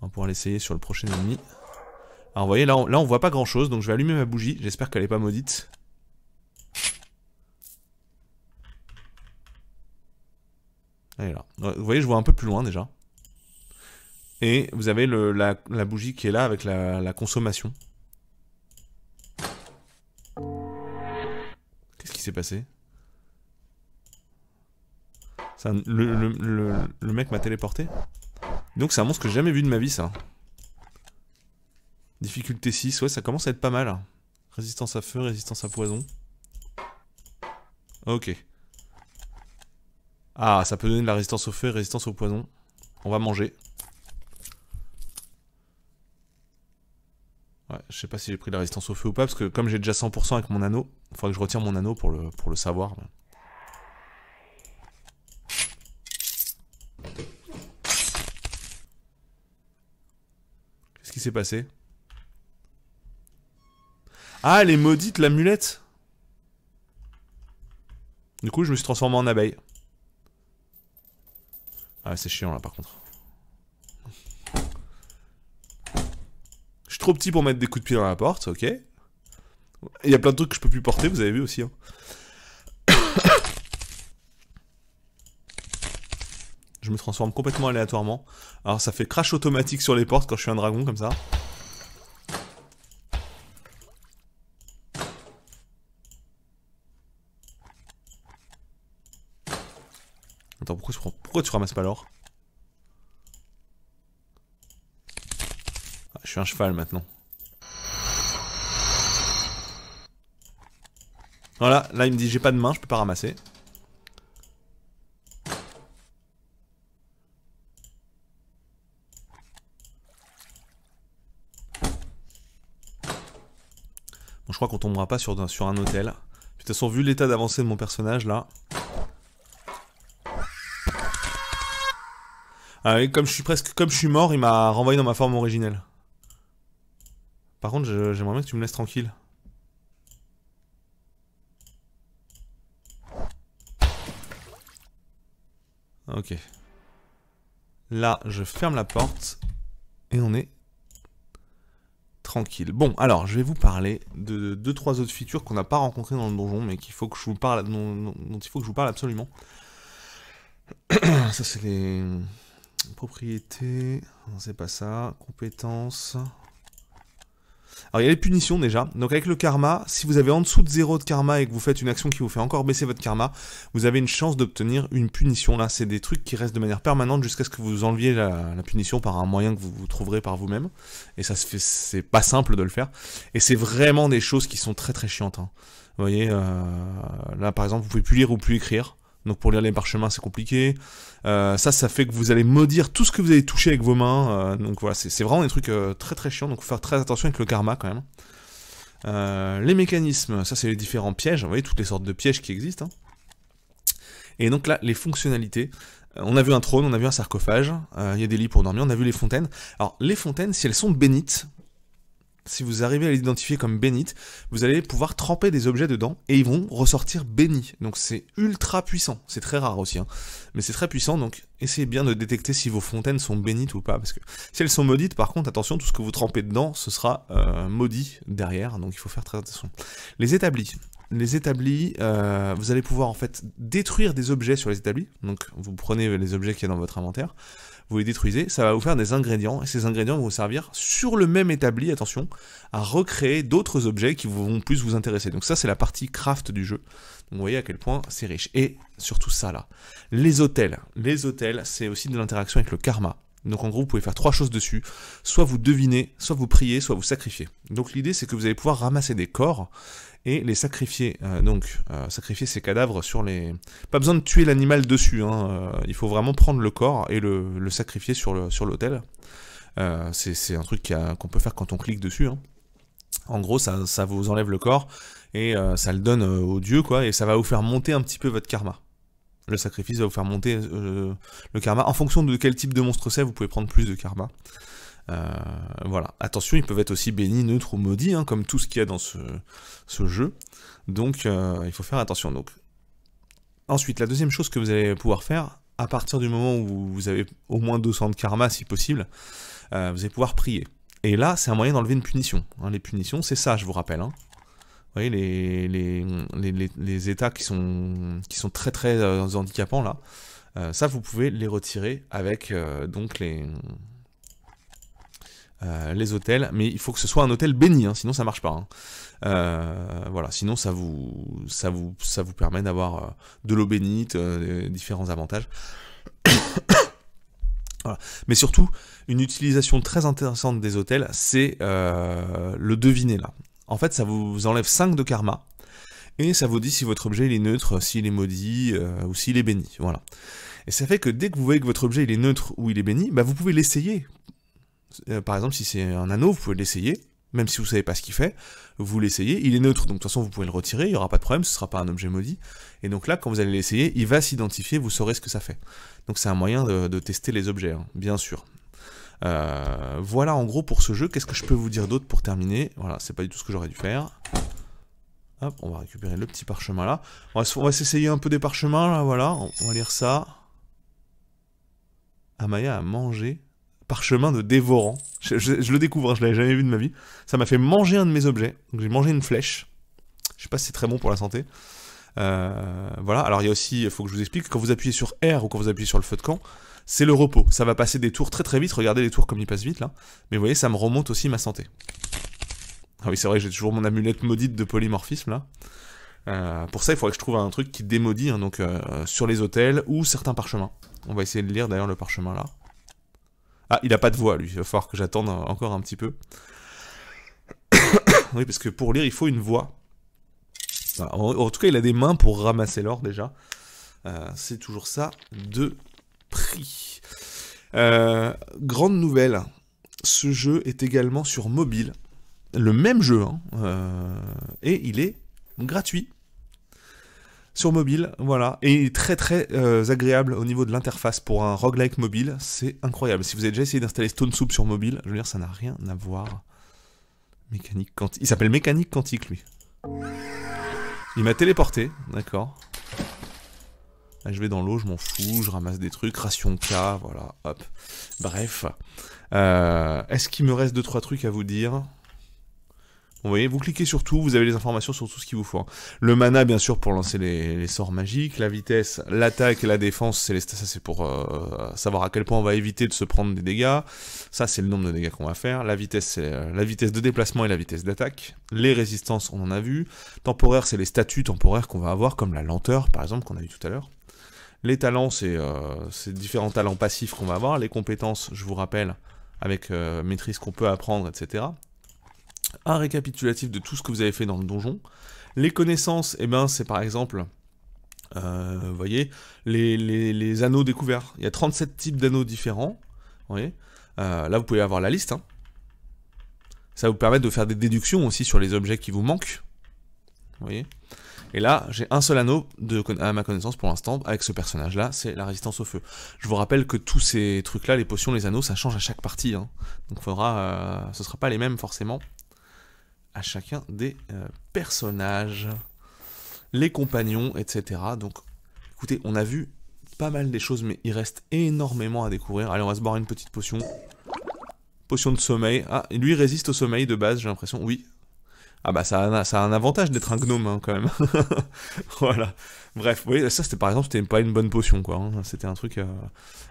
S1: On va pouvoir l'essayer sur le prochain ennemi. Alors vous voyez, là là on voit pas grand chose, donc je vais allumer ma bougie, j'espère qu'elle est pas maudite. Vous voyez, je vois un peu plus loin déjà. Et vous avez la, bougie qui est là avec la, consommation. Qu'est-ce qui s'est passé le, le, mec m'a téléporté Donc c'est un monstre que j'ai jamais vu de ma vie ça. Difficulté 6, ouais ça commence à être pas mal. Résistance à feu, résistance à poison. Ok. Ah, ça peut donner de la résistance au feu et résistance au poison. On va manger. Ouais, je sais pas si j'ai pris de la résistance au feu ou pas, parce que comme j'ai déjà 100% avec mon anneau, il faudrait que je retire mon anneau pour le, pour le savoir. Qu'est-ce qui s'est passé Ah, elle est maudite, l'amulette Du coup, je me suis transformé en abeille. Ah c'est chiant là par contre. Je suis trop petit pour mettre des coups de pied dans la porte, ok. Il y a plein de trucs que je peux plus porter, vous avez vu aussi. Hein. je me transforme complètement aléatoirement. Alors ça fait crash automatique sur les portes quand je suis un dragon comme ça. tu ramasses pas l'or ah, Je suis un cheval maintenant. Voilà, là il me dit j'ai pas de main, je peux pas ramasser. Bon, je crois qu'on tombera pas sur un hôtel. De toute façon, vu l'état d'avancée de mon personnage là, Ah, comme je suis presque, comme je suis mort, il m'a renvoyé dans ma forme originelle. Par contre, j'aimerais bien que tu me laisses tranquille. Ok. Là, je ferme la porte. Et on est tranquille. Bon, alors, je vais vous parler de 2-3 autres features qu'on n'a pas rencontrées dans le donjon, mais qu'il faut que je vous parle, dont, il faut que je vous parle absolument. Ça, c'est les... Propriété, Non, c'est pas ça. compétence. Alors il y a les punitions déjà. Donc avec le karma, si vous avez en dessous de zéro de karma et que vous faites une action qui vous fait encore baisser votre karma, vous avez une chance d'obtenir une punition. Là, c'est des trucs qui restent de manière permanente jusqu'à ce que vous enleviez la, punition par un moyen que vous, vous trouverez par vous-même. Et ça se fait, c'est pas simple de le faire. Et c'est vraiment des choses qui sont très très chiantes. Hein. Vous voyez, euh, là par exemple, vous pouvez plus lire ou plus écrire. Donc pour lire les parchemins, c'est compliqué. Euh, ça, ça fait que vous allez maudire tout ce que vous avez touché avec vos mains. Euh, donc voilà, c'est vraiment des trucs euh, très très chiants. Donc faut faire très attention avec le karma quand même. les mécanismes, ça c'est les différents pièges. Vous voyez toutes les sortes de pièges qui existent. Hein. Et donc là, les fonctionnalités. On a vu un trône, on a vu un sarcophage, il y a des lits pour dormir, on a vu les fontaines. Alors les fontaines, si elles sont bénites, si vous arrivez à l'identifier comme bénite, vous allez pouvoir tremper des objets dedans et ils vont ressortir bénis. Donc c'est ultra puissant, c'est très rare aussi, hein. mais c'est très puissant, donc essayez bien de détecter si vos fontaines sont bénites ou pas, parce que si elles sont maudites, par contre, attention, tout ce que vous trempez dedans, ce sera euh, maudit derrière, donc il faut faire très attention. Les établis. Les établis, euh, vous allez pouvoir en fait détruire des objets sur les établis, donc vous prenez les objets qu'il y a dans votre inventaire, vous les détruisez, ça va vous faire des ingrédients, et ces ingrédients vont vous servir sur le même établi, attention, à recréer d'autres objets qui vont plus vous intéresser. Donc ça, c'est la partie craft du jeu. vous voyez à quel point c'est riche. Et surtout ça, là, les hôtels. Les hôtels, c'est aussi de l'interaction avec le karma. Donc en gros, vous pouvez faire trois choses dessus. Soit vous devinez, soit vous priez, soit vous sacrifiez. Donc l'idée, c'est que vous allez pouvoir ramasser des corps et les sacrifier. Euh, donc euh, sacrifier ces cadavres sur les... Pas besoin de tuer l'animal dessus. Hein, euh, il faut vraiment prendre le corps et le, sacrifier sur l'autel. c'est un truc qu'on peut faire quand on clique dessus. Hein. En gros, ça, ça, vous enlève le corps et ça le donne au dieu, quoi. Et ça va vous faire monter un petit peu votre karma le sacrifice va vous faire monter euh, le karma. En fonction de quel type de monstre c'est, vous pouvez prendre plus de karma. Euh, voilà. Attention, ils peuvent être aussi bénis, neutres ou maudits, hein, comme tout ce qu'il y a dans ce, jeu. Donc, euh, il faut faire attention. Donc. Ensuite, la deuxième chose que vous allez pouvoir faire, à partir du moment où vous avez au moins 200 de karma, si possible, vous allez pouvoir prier. Et là, c'est un moyen d'enlever une punition. Hein. les punitions, c'est ça, je vous rappelle. Hein. Vous voyez, les, les, états qui sont, qui sont très très euh, handicapants là, euh, ça vous pouvez les retirer avec euh, donc les, les hôtels, mais il faut que ce soit un hôtel béni, hein, sinon ça marche pas. Hein. voilà, sinon ça vous, ça vous, ça vous permet d'avoir de l'eau bénite, différents avantages. Mais surtout, une utilisation très intéressante des hôtels, c'est le deviner là en fait ça vous enlève 5 de karma, et ça vous dit si votre objet il est neutre, s'il est maudit euh, ou s'il est béni, voilà. Et ça fait que dès que vous voyez que votre objet il est neutre ou il est béni, bah, vous pouvez l'essayer. Euh, par exemple, si c'est un anneau, vous pouvez l'essayer, même si vous ne savez pas ce qu'il fait, vous l'essayez, il est neutre, donc de toute façon vous pouvez le retirer, il n'y aura pas de problème, ce sera pas un objet maudit. Et donc là, quand vous allez l'essayer, il va s'identifier, vous saurez ce que ça fait. Donc c'est un moyen de, tester les objets, hein, bien sûr. Euh, voilà en gros pour ce jeu. Qu'est-ce que je peux vous dire d'autre pour terminer Voilà, c'est pas du tout ce que j'aurais dû faire. Hop, on va récupérer le petit parchemin là. On va s'essayer un peu des parchemins là, voilà. On va lire ça. Amaya a mangé parchemin de dévorant. Je, le découvre, hein, je l'avais jamais vu de ma vie. Ça m'a fait manger un de mes objets. j'ai mangé une flèche. Je sais pas si c'est très bon pour la santé. Euh, voilà, alors il y a aussi, il faut que je vous explique, quand vous appuyez sur R ou quand vous appuyez sur le feu de camp, c'est le repos. Ça va passer des tours très très vite, regardez les tours comme ils passent vite là. Mais vous voyez, ça me remonte aussi ma santé. Ah oui, c'est vrai, j'ai toujours mon amulette maudite de polymorphisme là. Euh, pour ça, il faudrait que je trouve un truc qui démaudit. Hein, donc euh, sur les hôtels ou certains parchemins. On va essayer de lire d'ailleurs le parchemin là. Ah, il a pas de voix lui, il va falloir que j'attende encore un petit peu. oui, parce que pour lire, il faut une voix. En, tout cas, il a des mains pour ramasser l'or déjà. Euh, c'est toujours ça de prix. Euh, grande nouvelle, ce jeu est également sur mobile. Le même jeu, hein, euh, et il est gratuit sur mobile, voilà, et il est très très euh, agréable au niveau de l'interface pour un roguelike mobile, c'est incroyable. Si vous avez déjà essayé d'installer Stone Soup sur mobile, je veux dire, ça n'a rien à voir. Mécanique quantique. Il s'appelle Mécanique quantique, lui. Il m'a téléporté, d'accord. Ah, je vais dans l'eau, je m'en fous, je ramasse des trucs, ration K, voilà, hop. Bref. Euh, est-ce qu'il me reste 2-3 trucs à vous dire vous voyez, vous cliquez sur tout, vous avez les informations sur tout ce qu'il vous faut. Hein. Le mana, bien sûr, pour lancer les, sorts magiques, la vitesse, l'attaque et la défense, c'est les ça c'est pour euh, savoir à quel point on va éviter de se prendre des dégâts. Ça, c'est le nombre de dégâts qu'on va faire. La vitesse, euh, la vitesse de déplacement et la vitesse d'attaque. Les résistances, on en a vu. Temporaire, c'est les statuts temporaires qu'on va avoir, comme la lenteur, par exemple, qu'on a vu tout à l'heure. Les talents, euh, c'est différents talents passifs qu'on va avoir. Les compétences, je vous rappelle, avec euh, maîtrise qu'on peut apprendre, etc. Un récapitulatif de tout ce que vous avez fait dans le donjon. Les connaissances, eh ben, c'est par exemple euh, vous voyez, les, anneaux découverts. Il y a 37 types d'anneaux différents. Vous voyez là, vous pouvez avoir la liste. Hein. Ça vous permet de faire des déductions aussi sur les objets qui vous manquent. Vous voyez et là, j'ai un seul anneau de, à ma connaissance pour l'instant avec ce personnage-là, c'est la résistance au feu. Je vous rappelle que tous ces trucs-là, les potions, les anneaux, ça change à chaque partie. Hein. Donc faudra, euh, ce sera pas les mêmes forcément à chacun des euh, personnages, les compagnons, etc. Donc écoutez, on a vu pas mal des choses, mais il reste énormément à découvrir. Allez, on va se boire une petite potion. Potion de sommeil. Ah, lui résiste au sommeil de base, j'ai l'impression. Oui, ah bah ça a, un avantage d'être un gnome hein, quand même. voilà. Bref, vous voyez, ça c'était par exemple, c'était pas une bonne potion quoi. Hein. C'était un truc. Euh,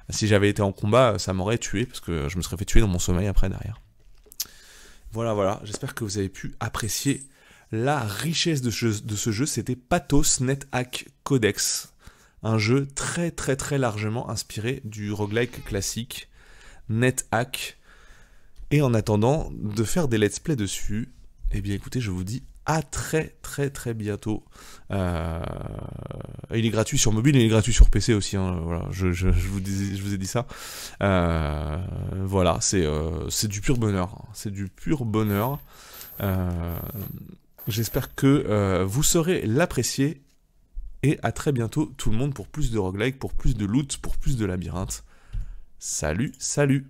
S1: si j'avais été en combat, ça m'aurait tué parce que je me serais fait tuer dans mon sommeil après derrière. Voilà, voilà. J'espère que vous avez pu apprécier la richesse de, ce, de ce jeu. C'était Pathos NetHack Codex. Un jeu très très très largement inspiré du roguelike classique NetHack. Et en attendant de faire des let's play dessus, eh bien écoutez, je vous dis à très très très bientôt. Euh, il est gratuit sur mobile, il est gratuit sur PC aussi. Hein. voilà, je, vous ai dit ça. Euh, voilà, euh, c'est du pur bonheur. Hein. c'est du pur bonheur. J'espère que vous saurez l'apprécier. Et à très bientôt tout le monde pour plus de roguelike, pour plus de loot, pour plus de labyrinthe. Salut, salut